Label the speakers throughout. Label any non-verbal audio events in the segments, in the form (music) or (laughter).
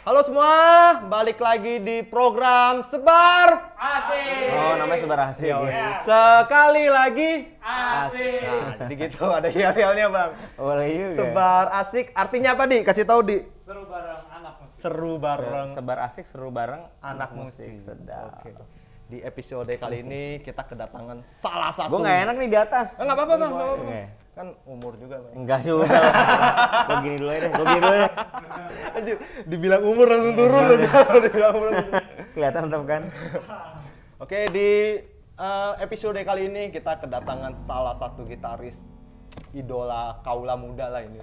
Speaker 1: Halo semua, balik lagi di program Sebar Asik.
Speaker 2: Oh, namanya Sebar Asik. Ya,
Speaker 1: ya. Sekali lagi
Speaker 2: Asik. Nah, jadi gitu ada yel-yelnya, Bang. Boleh juga.
Speaker 1: Sebar Asik artinya apa, Di? Kasih tahu, Di. Seru bareng
Speaker 2: anak musik. Seru bareng. Sebar Asik seru bareng anak, anak musik. musik. Sedap. Okay di episode
Speaker 1: kali ini kita kedatangan salah satu. Gue gak enak nih
Speaker 2: di atas. Enggak apa-apa bang, apa-apa. Eh, kan umur juga bang. Enggak juga. gue gini dulu aja deh, gue gini dulu aja. Anjir, dibilang umur langsung turun loh. (laughs) dibilang umur Kelihatan tetap kan.
Speaker 1: Oke, di uh, episode kali ini kita kedatangan salah satu gitaris idola kaula muda lah ini.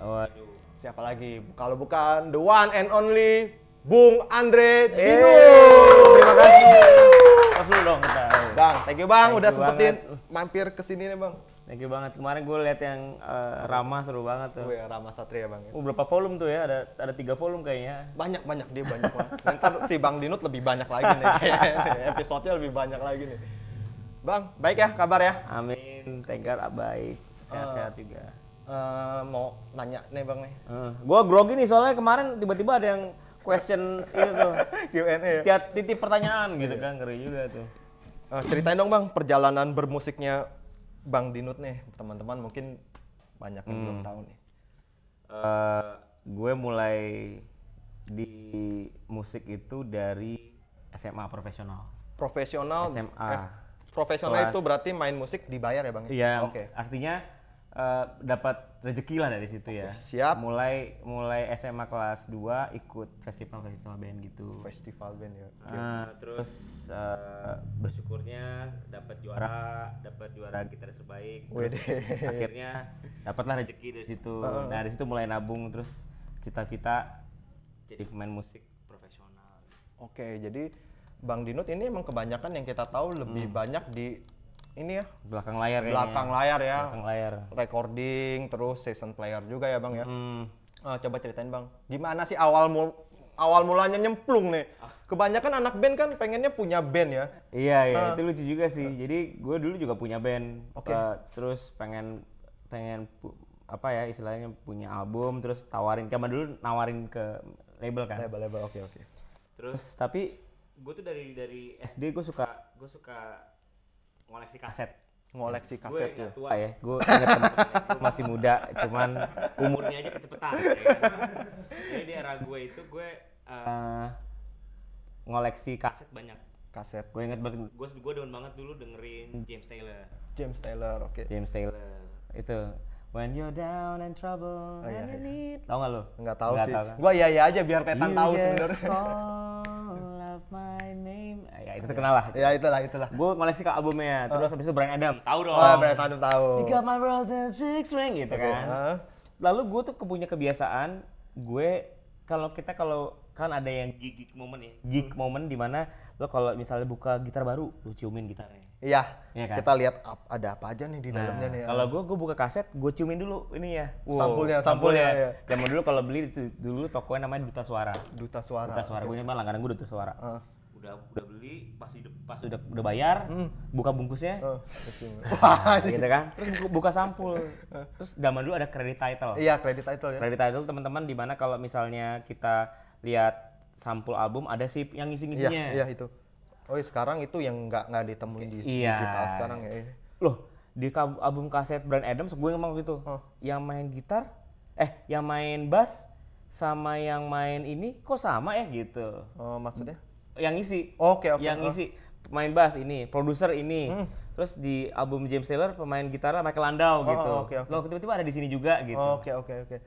Speaker 1: Siapa lagi? Kalau bukan the one and only
Speaker 2: Bung Andre Dino. Terima kasih. Applause dulu dong kita. Bang, thank you Bang thank udah you sempetin banget. Uh. mampir ke sini nih Bang. Thank you banget. Kemarin gue lihat yang uh, Rama seru banget tuh. Oh ya, Rama Satria Bang. Oh, berapa volume tuh ya? Ada ada tiga volume kayaknya. Banyak banyak dia banyak banget. (laughs) Ntar si Bang Dinut lebih banyak lagi nih. (laughs) Episodenya lebih banyak
Speaker 1: lagi nih. Bang, baik ya
Speaker 2: kabar ya? Amin. Thank ah, baik. Sehat-sehat uh. juga. Uh, mau nanya nih bang nih. Uh, gue grogi nih soalnya kemarin tiba-tiba ada yang question itu tuh. (laughs) Q&A. Tiap titik pertanyaan gitu iya. kan, ngeri juga tuh. Uh, ceritain
Speaker 1: dong Bang, perjalanan bermusiknya Bang Dinut nih, teman-teman mungkin banyak yang hmm. belum
Speaker 2: tahu nih. Uh, gue mulai di musik itu dari SMA profesional. Profesional SMA. S- eh, profesional Kelas. itu berarti
Speaker 1: main musik dibayar ya Bang? Iya. Oke. Okay.
Speaker 2: Artinya Eh, dapat rezeki lah dari situ ya. siap. Mulai mulai SMA kelas 2 ikut festival-festival band gitu. Festival band ya. Okay. Uh, eh, terus uh, bersyukurnya dapat juara, dapat juara gitaris terbaik. Terus (laughs) akhirnya dapatlah rezeki dari situ. Uh. Nah, dari situ mulai nabung terus cita-cita jadi pemain musik profesional. Oke, okay, jadi Bang Dinut ini emang kebanyakan yang kita tahu lebih hmm.
Speaker 1: banyak di ini ya belakang layar belakang kayaknya. layar ya belakang layar recording terus season player juga ya bang ya hmm. uh, coba ceritain bang gimana sih awal mul awal mulanya nyemplung nih kebanyakan anak band kan pengennya punya band ya
Speaker 2: iya iya ah. itu lucu juga sih jadi gue dulu juga punya band okay. uh, eh, terus pengen pengen apa ya istilahnya punya album terus tawarin kamu dulu nawarin ke label kan label label oke okay, oke okay. terus tapi gue tuh dari dari SD gue suka gue suka ngoleksi kaset ngoleksi kaset ya. gue tua ya gue inget masih muda cuman umurnya aja kecepetan ya. jadi di era gue itu gue uh, ngoleksi kaset banyak kaset gue inget banget gue gue demen banget dulu dengerin James Taylor James Taylor oke okay. James Taylor itu When you're down and trouble oh, and iya, you iya. need. tau gak lo? Nggak tau sih. kan? Gua iya iya aja biar Petan tau tahu
Speaker 1: call
Speaker 2: (laughs) love my name. Ah, ya itu iya. kenal lah. Ya itulah itulah. Gue koleksi ke albumnya. Terus habis itu Brian Adams. Tahu dong. Oh, Brian Adams tahu. You my my and six ring gitu okay. kan. Uh. Lalu gue tuh punya kebiasaan gue kalau kita kalau kan ada yang gig gig moment ya. Gig hmm. moment dimana lo kalau misalnya buka gitar baru lo ciumin gitarnya. Iya. Ya kan? Kita lihat ada apa aja nih di nah, dalamnya nih. Ya. Kalau gue gue buka kaset, gue ciumin dulu ini ya. Wow, sampulnya, sampulnya. sampulnya. Ya. Zaman dulu kalau beli itu, dulu tokonya namanya Duta Suara. Duta Suara. Duta Suara. gue Gue malah langganan gue Duta Suara. Uh. Udah udah beli, pas udah pas udah, udah bayar, hmm. buka bungkusnya. Uh, Wah, gitu kan. Terus buka, sampul. Terus zaman dulu ada kredit title. Iya, kredit title ya. Kredit title teman-teman di mana kalau misalnya kita lihat sampul album ada sih yang ngisi-ngisinya. Iya, iya itu Oh iya, sekarang itu yang nggak nggak ditemuin di iya. digital sekarang ya. Iya. Loh di album kaset Brand Adams gue emang gitu huh. Oh. yang main gitar eh yang main bass sama yang main ini kok sama ya gitu oh maksudnya yang isi oke okay, oke okay, yang oh. isi main bass ini produser ini hmm. terus di album James Taylor pemain gitar Michael Landau oh, gitu oh, okay, okay. loh tiba-tiba ada di sini juga gitu oke oke oke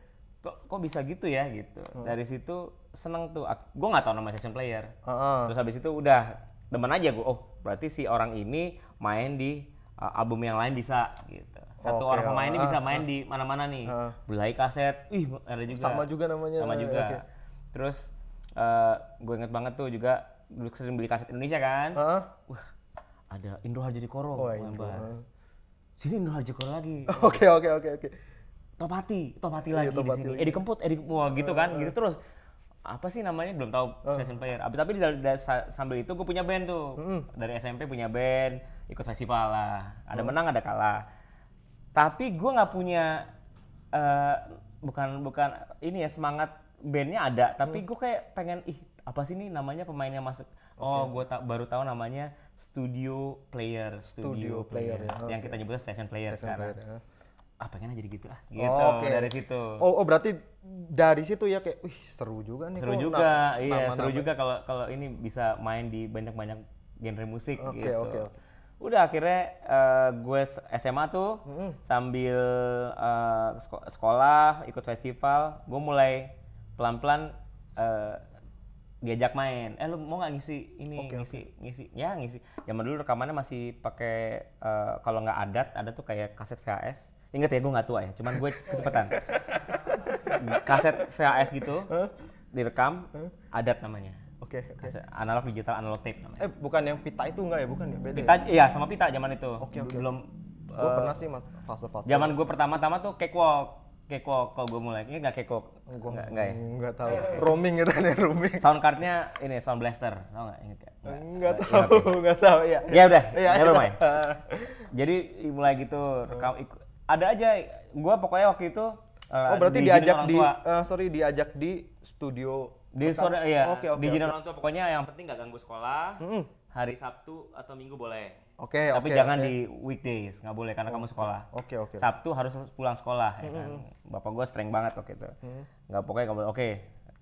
Speaker 2: kok kok bisa gitu ya gitu hmm. dari situ seneng tuh gue nggak tahu nama session player uh -uh. terus habis itu udah teman aja gue oh berarti si orang ini main di uh, album yang lain bisa gitu satu okay, orang pemain ini ah, bisa ah, main ah, di mana-mana nih ah. beli kaset ih ada juga sama juga namanya sama juga okay. terus uh, gue inget banget tuh juga dulu sering beli kaset Indonesia kan uh. wah ada Indro Harjadikoro oh, Indro. sini Indro Koro lagi (laughs) oke oke oke oke Topati, Topati iya, lagi Topati di sini. Lagi. Edi eh, Kemput, Edi eh, wah gitu kan, uh. gitu terus apa sih namanya belum tahu uh. session player. Tapi, tapi di, sambil itu gue punya band tuh mm dari SMP punya band ikut festival lah. Ada mm. menang ada kalah. Tapi gue nggak punya uh, bukan bukan ini ya semangat bandnya ada. Tapi mm. gue kayak pengen ih apa sih ini namanya pemainnya masuk. Okay. Oh gue ta baru tahu namanya studio player studio, studio player, player. Ya. yang okay. kita nyebutnya station player station sekarang. Player, ya ah pengennya jadi gitu ah gitu oh, okay. dari situ oh, oh
Speaker 1: berarti dari situ ya kayak wih seru juga nih seru juga nama, iya nama, seru nama.
Speaker 2: juga kalau kalau ini bisa main di banyak-banyak genre musik okay, gitu okay, udah akhirnya uh, gue SMA tuh -hmm. sambil uh, sekolah ikut festival gue mulai pelan-pelan uh, diajak main eh lu mau nggak ngisi ini okay, ngisi okay. ngisi ya ngisi zaman dulu rekamannya masih pakai uh, kalau nggak adat ada tuh kayak kaset VHS Ingat ya, gue nggak tua ya. Cuman gue kecepatan. Kaset VHS gitu, direkam, adat namanya. Oke. Okay, okay. analog digital, analog tape namanya. Eh, bukan yang pita itu enggak ya? Bukan ya? Beda pita, ya? iya sama pita zaman itu. Oke, okay, okay. Belum. Gue uh, pernah sih mas fase-fase. Zaman gue pertama-tama tuh cakewalk cakewalk kalau gue mulai ini nggak cakewalk? gue nggak nggak ya nggak tahu roaming gitu kan ya roaming sound cardnya ini sound blaster tau nggak inget nggak eh, nggak tahu ya?
Speaker 3: nggak tahu ya ya udah ya, never mind iya.
Speaker 2: jadi mulai gitu rekam ada aja gue pokoknya waktu itu uh, oh berarti diajak di uh, sorry diajak di studio di sore ya okay, okay, di okay. orang tua pokoknya yang penting gak ganggu sekolah mm. hari sabtu atau minggu boleh oke okay, tapi okay, jangan okay. di weekdays nggak boleh karena oh, kamu sekolah oke okay, oke okay. sabtu harus pulang sekolah mm. ya kan bapak gue streng banget waktu itu mm. nggak pokoknya kamu oke okay,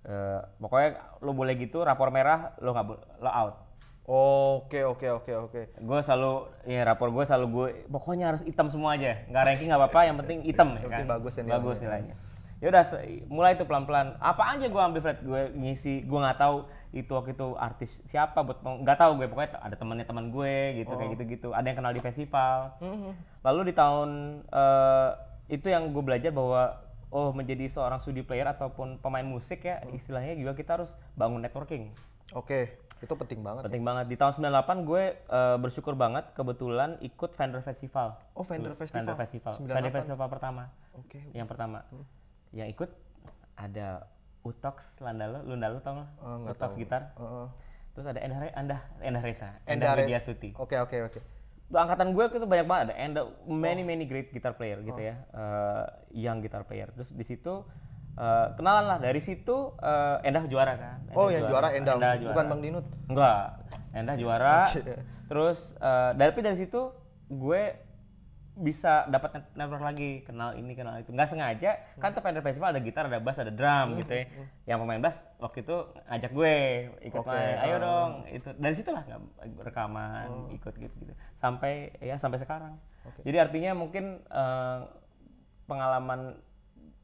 Speaker 2: uh, eh, pokoknya lo boleh gitu rapor merah lo nggak lo out
Speaker 1: Oke oke oke oke.
Speaker 2: Gue selalu ya rapor gue selalu gue pokoknya harus hitam semua aja. Gak ranking nggak apa-apa, yang penting hitam ya kan. Bagus ya, Bagus nilainya. Ya udah mulai itu pelan-pelan. Apa aja gue ambil flat gue ngisi, gue nggak tahu itu waktu itu artis siapa buat nggak tahu gue pokoknya ada temannya teman gue gitu kayak oh. gitu-gitu. Ada yang kenal di festival. Mm-hmm. Lalu di tahun eh, itu yang gue belajar bahwa oh menjadi seorang studio player ataupun pemain musik ya mm. istilahnya juga kita harus bangun networking. Oke. Itu penting banget. Penting ya? banget. Di tahun 98 gue uh, bersyukur banget kebetulan ikut vendor festival. Oh, vendor festival. Vendor festival. 98. Vendor festival pertama. Oke. Okay. Yang pertama. Hmm. Yang ikut ada Utox Landalo, Lundalo tau nggak? Uh, oh, Utox tahu. gitar. Uh, uh. Terus ada Endah Endah Endah Reza, Endah Widya Stuti. Oke, okay, oke, okay, oke. Okay angkatan gue itu banyak banget ada and many oh. many great guitar player gitu oh. ya uh, young guitar player terus di situ Uh, kenalan lah dari situ uh, Endah juara kan. Endah oh ya juara, Endah, Endah juara. bukan Bang Dinut. Enggak, Endah juara. (laughs) Terus uh, dari dari situ gue bisa dapat network lagi kenal ini kenal itu nggak sengaja hmm. kan tuh vendor festival ada gitar ada bass ada drum hmm. gitu ya hmm, hmm, hmm. yang pemain bass waktu itu ajak gue ikut okay. main ayo ah. dong itu dari situlah rekaman oh. ikut gitu gitu sampai ya sampai sekarang okay. jadi artinya mungkin uh, pengalaman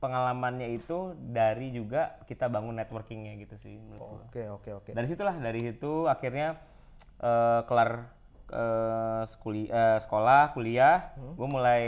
Speaker 2: pengalamannya itu dari juga kita bangun networkingnya gitu sih oh, Oke oke oke. Dari situlah dari situ akhirnya uh, kelar uh, sekuli, uh, sekolah kuliah, hmm? gue mulai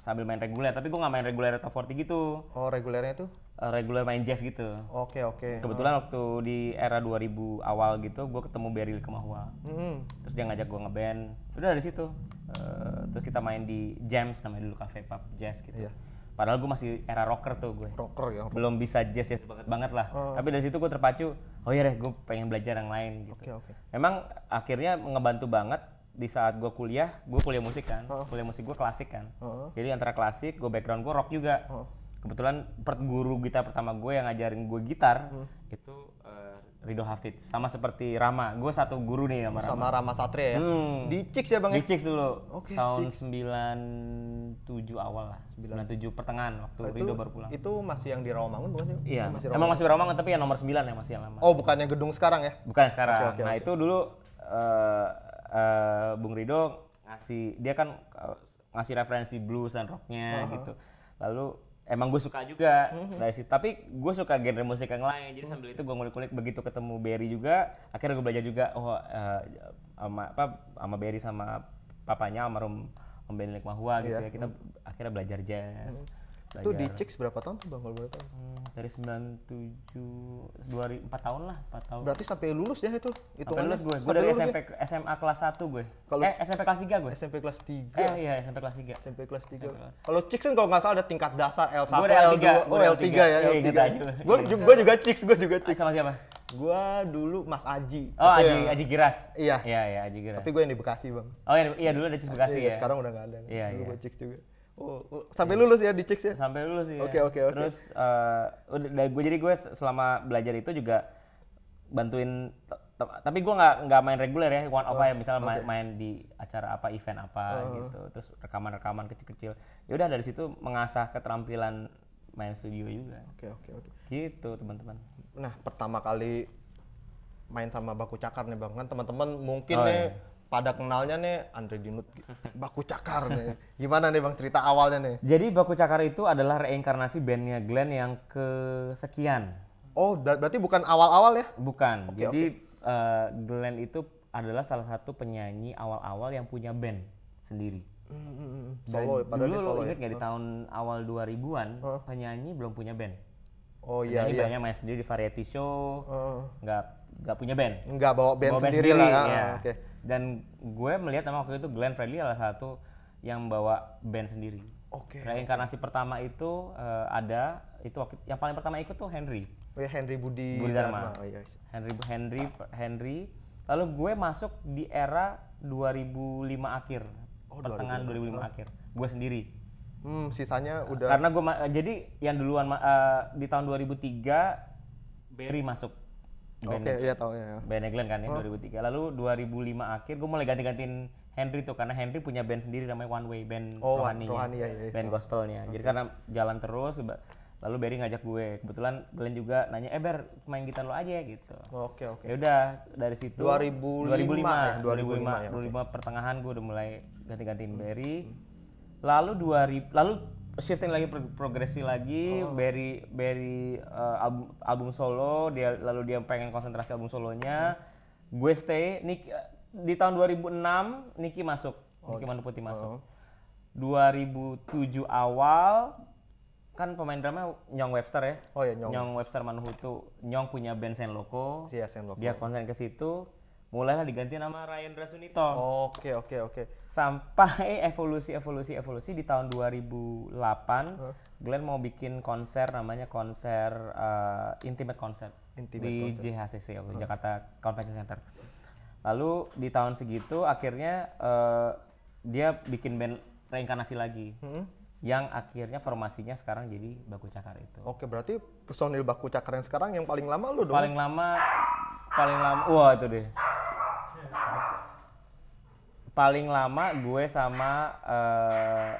Speaker 2: sambil main reguler tapi gue gak main reguler atau forty gitu. Oh regulernya itu? Uh, reguler main jazz gitu.
Speaker 1: Oke okay, oke. Okay. Kebetulan
Speaker 2: hmm. waktu di era 2000 awal gitu gue ketemu Beril Kemahua. Hmm. Terus dia ngajak gue ngeband. Udah dari situ. Uh, terus kita main di jams namanya dulu cafe pub jazz gitu. Yeah Padahal gue masih era rocker tuh gue. Rocker ya. Rocker. Belum bisa jazz ya banget banget lah. Uh. Tapi dari situ gue terpacu. Oh iya deh, gue pengen belajar yang lain gitu. Okay, okay. Memang akhirnya ngebantu banget di saat gue kuliah, gue kuliah musik kan. Uh. Kuliah musik gue klasik kan. Uh. Jadi antara klasik, gue background gue rock juga. Uh. Kebetulan per guru gitar pertama gue yang ngajarin gue gitar uh. itu uh, Rido Hafid sama seperti Rama. Gue satu guru nih sama Rama. Sama Rama Satria ya. Hmm. Di Cix ya Bang. Ya? Di Cix dulu. Okay, Tahun Cix. 97 awal lah. 97 pertengahan waktu itu, Rido baru pulang. Itu masih yang di Rawamangun bukan sih? Iya. Masih Emang masih Rawamangun tapi ya yang nomor 9 ya masih yang lama. Oh, bukannya gedung sekarang ya? Bukan sekarang. Okay, okay, nah, okay. itu dulu uh, uh, Bung Rido ngasih dia kan eh, ngasih referensi blues dan rocknya uh -huh. gitu. Lalu emang gue suka juga uh mhm. -huh. dari situ. Tapi gue suka genre musik yang lain. Jadi sambil itu gue ngulik-ngulik begitu ketemu Berry juga, akhirnya gue belajar juga oh uh, sama apa sama Berry sama papanya almarhum ngeband Mahua gitu yeah. ya kita hmm. akhirnya belajar jazz hmm belajar. Itu dicek berapa tahun tuh Bang kalau boleh tahu? Hmm, dari 97 empat tahun lah, 4 tahun. Berarti sampai lulus ya itu? Itu lulus gue. Gue dari SMP ya? SMA kelas 1 gue. Kalo, eh SMP kelas 3 gue. SMP kelas 3. Eh iya SMP kelas 3. SMP kelas 3.
Speaker 1: Kalau Cix kan kalau enggak salah ada tingkat dasar L1, gua L2, L3. Oh, L3, L3 ya, iya, L3. Iya, gue
Speaker 2: juga, juga Cix, gue juga Cix. Sama siapa?
Speaker 1: Gua dulu Mas Aji. Oh, Aji, yang... Aji
Speaker 2: Giras. Iya. Iya, iya, Aji Giras. Tapi gue yang di Bekasi, Bang. Oh, iya, iya dulu
Speaker 1: ada Cik iya, Bekasi iya, ya. Sekarang udah enggak ada. Iya, dulu iya. gue Cik juga.
Speaker 2: Oh, oh, sampai lulus ya di Cix ya? Sampai lulus ya. Oke, oke, oke. Terus eh, uh, gue jadi gue selama belajar itu juga bantuin tapi gue nggak nggak main reguler ya one of oh, ya misalnya okay. main, main di acara apa event apa uh. gitu terus rekaman rekaman kecil kecil ya udah dari situ mengasah keterampilan main studio juga oke oke oke gitu teman-teman
Speaker 1: nah pertama kali main sama baku cakar nih bang kan teman-teman mungkin oh, nih iya pada kenalnya nih Andre Dinut Baku Cakar nih. Gimana nih Bang cerita awalnya nih?
Speaker 2: Jadi Baku Cakar itu adalah reinkarnasi bandnya Glenn yang kesekian. Oh, ber berarti bukan awal-awal ya? Bukan. Okay, Jadi okay. Uh, eh, Glenn itu adalah salah satu penyanyi awal-awal yang punya band sendiri. Hmm, hmm, hmm, hmm. solo, ya, Dan dulu solo lo ya? inget ya? gak di tahun awal 2000-an huh? penyanyi belum punya band. Oh iya, penyanyi iya. Penyanyi main sendiri di variety show, nggak uh. nggak punya band. Nggak bawa band, bawa band sendiri, sendiri lah. Ya. Ah, Oke. Okay dan gue melihat sama waktu itu Glenn Fredly adalah satu yang bawa band sendiri oke okay. reinkarnasi pertama itu uh, ada itu waktu yang paling pertama ikut tuh Henry oh ya Henry Budi Budi Dharma, Oh, iya. iya. Henry Henry Henry lalu gue masuk di era 2005 akhir oh, pertengahan 2005, 2005 akhir gue sendiri Hmm, sisanya udah. Karena gue jadi yang duluan uh, di tahun 2003 Berry masuk. Oke, okay, iya tahu ya. Band England kan ya, oh. 2003. Lalu 2005 akhir gue mulai ganti-gantiin Henry tuh karena Henry punya band sendiri namanya One Way, band oh, rohani, rohani ya, ya, ya. band gospelnya. Okay. Jadi karena jalan terus, lalu Barry ngajak gue. Kebetulan Glenn juga nanya, eh Ber main gitar lo aja gitu. Oke oh, oke. Okay. Ya udah dari situ. 2005 2005 ya, 2005, 2005, ya, okay. 2005 pertengahan gue udah mulai ganti-gantiin hmm. Barry. Hmm. Lalu 2000, lalu shifting lagi progresi lagi oh. Barry Barry uh, album, album solo dia lalu dia pengen konsentrasi album solonya hmm. gue stay Nick eh, di tahun 2006 Niki masuk oh, Niki Manu Putih oh. masuk oh. 2007 awal kan pemain drama Nyong Webster ya oh ya Nyong, Nyong Webster Manuhutu Nyong punya band Sen Loco, iya, Sen Loco. dia konsen ke situ mulailah diganti nama Ryan Rasunito. Oke, oke, oke. Sampai evolusi evolusi evolusi di tahun 2008 huh? Glenn mau bikin konser namanya konser uh, intimate konser intimate di concert. JHCC huh? Jakarta Convention Center. Lalu di tahun segitu akhirnya uh, dia bikin band reinkarnasi lagi. Hmm? yang akhirnya formasinya sekarang jadi baku cakar itu.
Speaker 1: Oke, berarti personil baku cakar yang sekarang yang paling lama lu dong. Paling
Speaker 2: lama paling lama wah itu deh paling lama gue sama uh,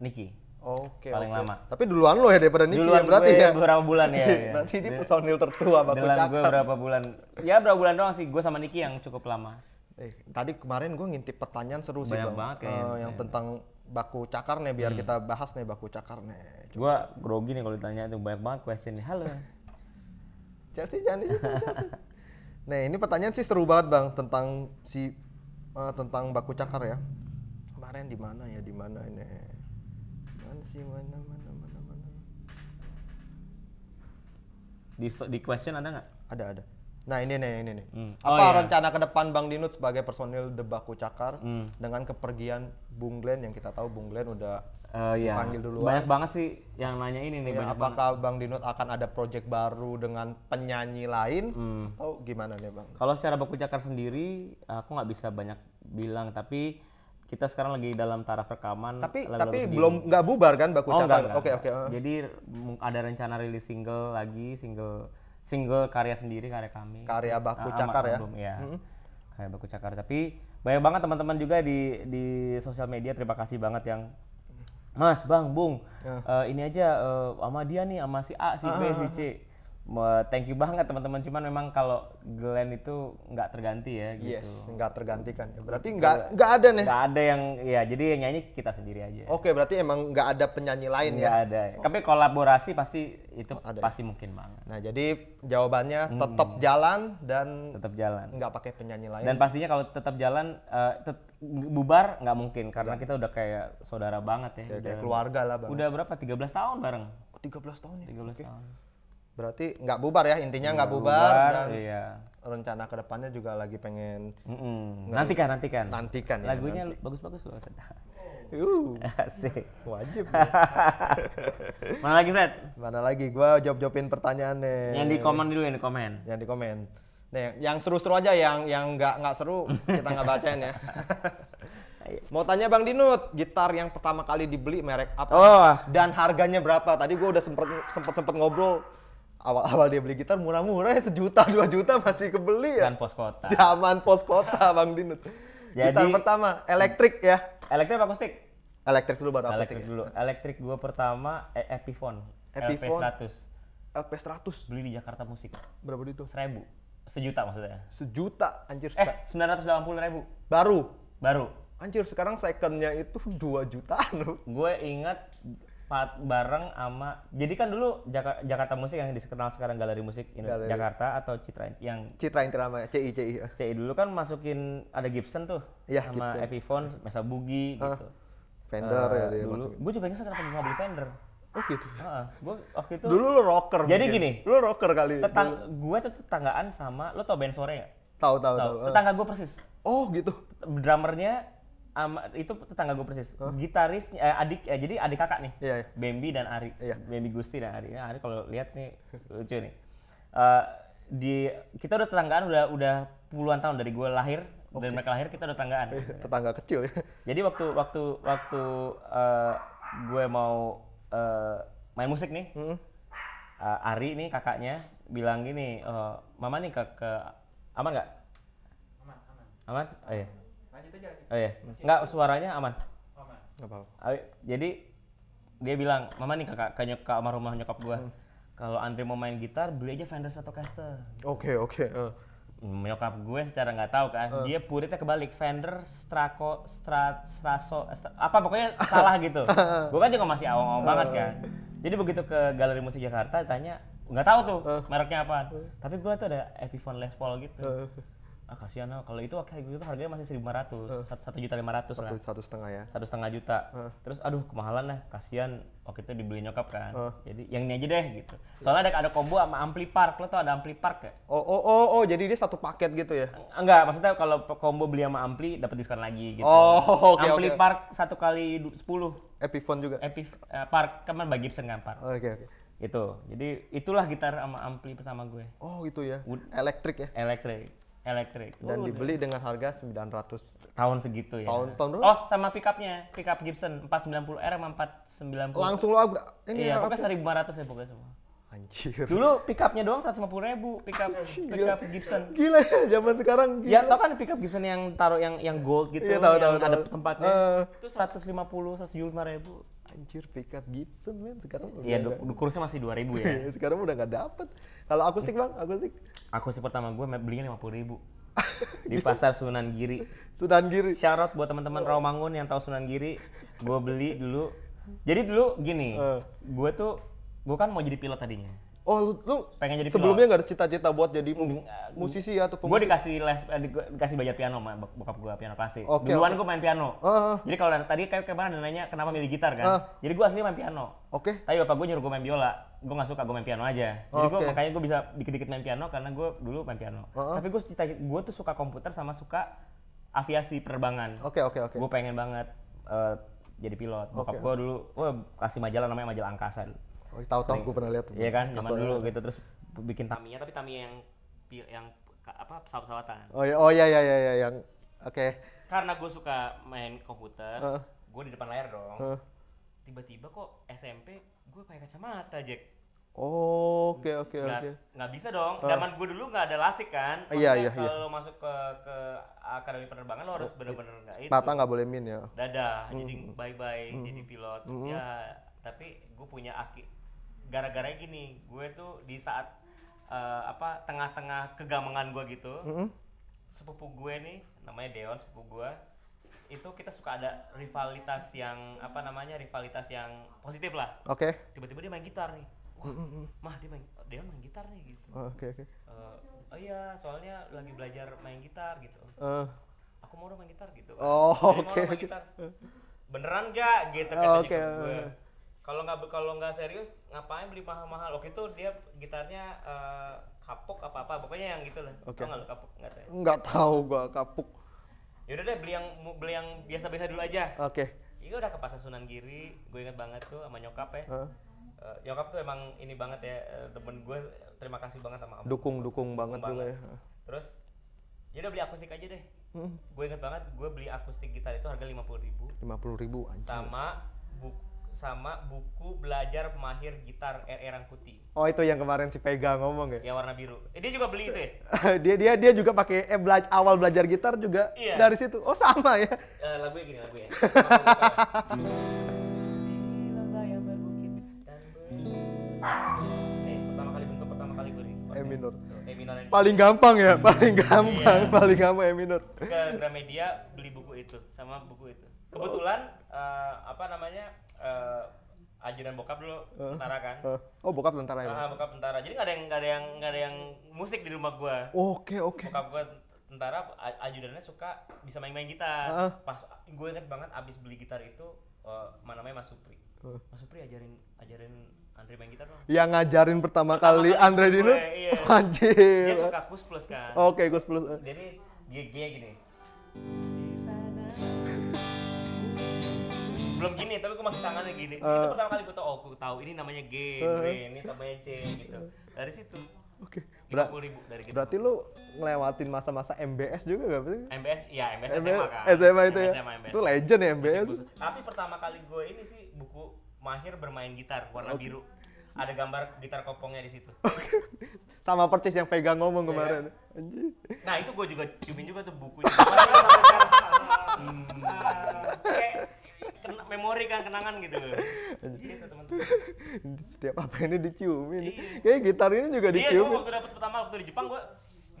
Speaker 2: Niki Oke. Okay, paling okay. lama. Tapi duluan lo ya daripada
Speaker 1: Niki duluan ya berarti gue ya. berapa bulan ya. (laughs) ya. berarti ini iya. personil tertua Pak Duluan gue berapa bulan.
Speaker 2: Ya berapa bulan doang sih gue sama Niki yang cukup lama. Eh, tadi kemarin gue ngintip pertanyaan seru Banyak sih bang. Banget, uh, yang
Speaker 1: tentang baku cakar nih biar hmm. kita bahas nih baku cakar nih.
Speaker 2: Gue grogi nih kalau ditanya itu banyak banget question nih. Halo.
Speaker 1: (laughs) Chelsea jangan (laughs) Nah ini pertanyaan sih seru banget bang tentang si uh, tentang baku cakar ya. Kemarin di mana ya di mana ini? Mana sih mana mana mana mana? Di di question ada nggak? Ada ada. Nah ini nih ini nih. Hmm. Oh, Apa iya. rencana ke depan Bang Dinut sebagai personil The Baku Cakar hmm. dengan kepergian Bung Glenn yang kita tahu Bung Glenn udah uh, iya. panggil duluan. Banyak banget sih yang nanya ini nih ya, banyak apakah
Speaker 2: Bang Dinut akan ada project baru dengan penyanyi lain hmm. atau gimana nih Bang? Kalau secara baku cakar sendiri aku nggak bisa banyak bilang tapi kita sekarang lagi dalam taraf rekaman tapi lagu -lagu tapi belum nggak bubar kan baku oh, cakar oke oke oh. jadi ada rencana rilis single lagi single single karya sendiri karya kami karya Terus, baku ah, cakar ya, album, ya. Hmm. karya baku cakar tapi banyak banget teman-teman juga di di sosial media terima kasih banget yang Mas, Bang, Bung, uh. Uh, ini aja uh, sama dia nih, sama si A, si B, uh, uh, si ah, C. Ah thank you banget teman-teman cuman memang kalau Glenn itu nggak terganti ya gitu. Yes, nggak tergantikan. Berarti nggak nggak ada nih. Nggak ada yang ya jadi yang nyanyi kita sendiri aja.
Speaker 1: Oke, okay, berarti emang nggak ada penyanyi lain gak ya. Nggak ada.
Speaker 2: Oh. Tapi kolaborasi pasti itu ada. Ya? pasti mungkin banget. Nah, jadi jawabannya hmm. tetap hmm. jalan dan tetap jalan. Nggak pakai penyanyi lain. Dan pastinya kalau tetap jalan uh, tet bubar nggak mungkin karena ya. kita udah kayak saudara banget ya. Kayak, udah, kayak keluarga lah, bang. Udah berapa? 13 tahun bareng. Oh,
Speaker 1: belas tahun ya. 13 okay. tahun Berarti nggak bubar ya intinya nggak bubar, bubar dan iya. rencana kedepannya juga lagi pengen mm -mm. nantikan nantikan nantikan ya, lagunya bagus-bagus loh.
Speaker 2: Uh, (laughs) asik. Wajib. Ya. (laughs) Mana lagi Fred?
Speaker 1: Mana lagi? Gua jawab-jawabin pertanyaan nih. Yang di komen
Speaker 2: dulu yang di komen. Yang di komen.
Speaker 1: Nih, yang seru-seru aja yang yang nggak nggak seru kita nggak bacain ya. (laughs) Mau tanya Bang Dinut, gitar yang pertama kali dibeli merek apa oh. dan harganya berapa? Tadi gue udah sempet sempet sempet ngobrol awal-awal dia beli gitar murah-murah ya sejuta dua juta masih kebeli ya. Zaman pos kota. Zaman pos kota (laughs) Bang Dinut.
Speaker 2: Jadi, gitar pertama
Speaker 1: elektrik ya.
Speaker 2: Elektrik apa akustik? Elektrik dulu baru akustik. Elektrik ya. dulu. Elektrik gua pertama e Epiphone. Epiphone. LP 100. LP 100. Beli di Jakarta Musik. Berapa itu? Seribu. Sejuta maksudnya. Sejuta anjir. Eh, ratus delapan puluh ribu. Baru. Baru. Anjir, sekarang secondnya itu dua jutaan loh. Gue ingat bareng sama jadi kan dulu Jaka, Jakarta Musik yang dikenal sekarang Galeri Musik Galeri. Jakarta atau Citra yang Citra Intirama CI CI ya. CI dulu kan masukin ada Gibson tuh ya, sama Gibson. Epiphone Mesa bugi ah, gitu Fender uh, ya eh, dia dulu gue juga nyesel kenapa nggak beli Fender Oh gitu. Heeh. Gua waktu itu Dulu lo rocker. Jadi mungkin. gini, lo rocker kali. Tetang gue tuh tetanggaan sama lo tau band sore ya? Tahu tahu tahu. Tetangga gue persis. Oh gitu. Drummernya Um, itu tetangga gue persis. Huh? Gitaris eh, adik eh, jadi adik kakak nih. Yeah, yeah. Bambi dan Ari. Yeah. Bambi Gusti dan Ari. Nah, Ari kalau lihat nih lucu nih. Uh, di kita udah tetanggaan udah udah puluhan tahun dari gue lahir okay. dan mereka lahir kita udah tetanggaan. Iya, tetangga kecil ya. (laughs) Jadi waktu waktu waktu uh, eh, gue mau uh, main musik nih. Mm -hmm. uh, Ari nih kakaknya bilang gini, uh, "Mama nih ke, ke aman nggak?" Aman, aman. Aman? Oh iya Oh iya. nggak Enggak suaranya aman. Aman. Enggak apa-apa. Jadi dia bilang, "Mama nih kakak ke, nyok, ke rumah nyokap gua. Hmm. Kalau Andre mau main gitar, beli aja Fender atau Caster."
Speaker 1: Oke, okay, oke. Okay, uh. Eh.
Speaker 2: Nyokap gue secara nggak tahu kan, uh. dia puritnya kebalik Fender, Straco, Strat, Straso, Strat, apa pokoknya salah gitu. (laughs) gue kan juga masih awam-awam uh. banget eh. kan. Jadi begitu ke Galeri Musik Jakarta tanya, nggak tahu tuh uh. mereknya apa. Uh. Tapi gue tuh ada Epiphone Les Paul gitu ah kasihan lah kalau itu kayak gitu harganya masih seribu lima ratus satu juta lima ratus lah satu setengah ya satu setengah juta uh. terus aduh kemahalan lah kasihan waktu itu dibeli nyokap kan uh. jadi yang ini aja deh gitu soalnya ada ada combo sama ampli park lo tau ada ampli park ya oh oh oh oh jadi dia satu paket gitu ya enggak maksudnya kalau combo beli sama ampli dapat diskon lagi gitu oh (laughs) okay, ampli okay. park satu kali sepuluh epiphone juga epif uh, eh, park kemarin bagi pesen kan park oke okay, oke okay gitu jadi itulah gitar sama ampli bersama gue oh itu ya Wood. elektrik ya elektrik elektrik dan oh, dibeli ya. dengan harga 900 tahun segitu ya tahun tahun dulu oh sama pickupnya pickup Gibson 490R sama 490 langsung lo ini iya pokoknya 1500 ya pokoknya semua Anjir. Dulu pickupnya doang 150 ribu pickup Anjir. pickup Gibson. Gila ya zaman sekarang. Gila. Ya tau kan pickup Gibson yang taruh yang yang gold gitu, ya, tahu, yang tahu, ada tahu. tempatnya. Uh, itu 150 175 ribu anjir pickup Gibson men sekarang iya udah du- kursnya masih 2000 ya iya,
Speaker 1: sekarang udah gak dapet kalau akustik bang akustik
Speaker 2: akustik pertama gue belinya 50 ribu di pasar Sunan Giri Sunan Giri syarat buat teman-teman oh. Rawamangun yang tahu Sunan Giri gue beli dulu jadi dulu gini uh. Eh. gue tuh gue kan mau jadi pilot tadinya Oh, lu, pengen jadi sebelumnya nggak ada cita-cita buat jadi musisi ya atau pemusik? Gue dikasih les, eh, dikasih belajar piano sama bokap gue piano klasik. Okay, Duluan okay. gue main piano. Uh, uh. Jadi kalau tadi kayak kemana ada nanya kenapa milih gitar kan? Uh. Jadi gue asli main piano. Oke. Okay. Tapi bapak gue nyuruh gue main biola. Gue nggak suka gue main piano aja. Jadi okay. gue makanya gue bisa dikit-dikit main piano karena gue dulu main piano. Uh, uh. Tapi gue cita, gue tuh suka komputer sama suka aviasi penerbangan. Oke okay, oke okay, oke. Okay. Gue pengen banget uh, jadi pilot. Bokap okay. gue dulu, gue kasih majalah namanya majalah angkasa dulu Oh, tahu-tahu gue pernah lihat. Iya kan, zaman dulu gitu terus bikin Tamiya tapi Tamiya yang yang apa pesawat-pesawatan. Oh iya, oh iya
Speaker 1: iya iya, iya yang oke. Okay.
Speaker 2: Karena gue suka main komputer, uh. gue di depan layar dong. Uh. Tiba-tiba kok SMP gue pakai kacamata, Jack.
Speaker 1: Oh, oke oke oke. Gak bisa dong. Uh. Zaman
Speaker 2: gue dulu gak ada lasik kan. uh, iya iya. iya. Kalau iya. masuk ke ke akademi penerbangan lo harus oh, bener-bener nggak iya. itu. Mata nggak boleh min ya. dadah mm. jadi bye bye, mm. jadi pilot. Mm. Ya, tapi gue punya aki gara-gara gini gue tuh di saat uh, apa tengah-tengah kegamangan gue gitu mm -hmm. sepupu gue nih namanya Deon sepupu gue itu kita suka ada rivalitas yang apa namanya rivalitas yang positif lah oke okay. tiba-tiba dia main gitar nih Wah, mm -hmm. mah dia main Deon main gitar nih gitu oh, oke oke okay, uh, eh, oh iya soalnya lagi belajar main gitar gitu uh. aku mau dong main gitar gitu oh oke okay, okay. gitar beneran gak gitu kan? Oke. okay kalau nggak kalau nggak serius ngapain beli mahal-mahal waktu itu dia gitarnya uh, kapuk apa apa pokoknya yang gitu lah okay. nggak kapuk nggak tahu
Speaker 1: ya? nggak tahu gua kapuk
Speaker 2: yaudah deh beli yang beli yang biasa-biasa dulu aja oke okay. Iya udah ke pasar Sunan Giri, gue inget banget tuh sama nyokap ya. Huh? Uh, eh, nyokap tuh emang ini banget ya eh, temen gue terima kasih banget sama Dukung dukung banget, dukung banget. juga ya. Terus ya udah beli akustik aja deh. Hmm. Gue inget banget gue beli akustik gitar itu harga lima puluh ribu.
Speaker 1: Lima puluh ribu anjir. Sama
Speaker 2: buku sama buku belajar mahir gitar RE Rangkuti.
Speaker 1: Oh itu yang kemarin si Vega ngomong ya?
Speaker 2: Yang warna biru. Eh, dia juga beli itu ya?
Speaker 1: (laughs) dia dia dia juga pakai eh bela awal belajar gitar juga iya. dari situ. Oh sama ya? Uh, eh, lagu gini lagu (laughs) Nih,
Speaker 2: eh, pertama kali bentuk pertama kali E minor. E minor yang paling
Speaker 1: gampang ya, hmm, iya. paling gampang, iya. paling gampang E minor. Ke
Speaker 2: Gramedia beli buku itu sama buku itu. Kebetulan oh. uh, apa namanya? uh, ajudan bokap dulu uh, tentara kan. Uh,
Speaker 1: oh bokap tentara ya. Uh,
Speaker 2: bokap tentara. Jadi nggak ada yang nggak ada yang nggak ada yang musik di rumah gua. Oke oh, oke. Okay, Bokap gua tentara ajudannya suka bisa main-main gitar. Uh. Pas gue inget banget abis beli gitar itu uh, mana namanya Mas Supri. Uh. Mas Supri ajarin ajarin Andre main gitar dong.
Speaker 1: Yang ngajarin pertama, pertama kali, kali Andre dulu. Iya. (laughs) Anjir. Dia suka Kus Plus kan. Oke, okay, Kus Plus. Jadi
Speaker 2: dia, dia gini. belum gini tapi gue masih tangannya gini uh, itu eh. pertama kali gue tau oh gue tahu ini namanya G uh, eh. ini namanya C gitu dari situ Oke. Okay. Berat, ribu dari gitu. Berarti
Speaker 1: lu ngelewatin masa-masa MBS juga gak sih? MBS, ya MBS, MBS SMA kan. SMA itu ya. Itu legend ya MBS.
Speaker 2: Tapi pertama kali gue ini sih buku Mahir bermain gitar warna okay. biru. Ada gambar gitar kopongnya di situ.
Speaker 1: Sama percis yang pegang ngomong iya, kemarin. Iya.
Speaker 2: Nah, itu gue juga cumin juga tuh bukunya. (laughs) hmm. Kayak memori kan kenangan gitu loh gitu teman-teman
Speaker 1: setiap apa ini diciumin ini. Iya. kayak gitar ini juga iya, diciumin iya gue waktu
Speaker 2: dapet pertama waktu di Jepang gue hmm. (laughs)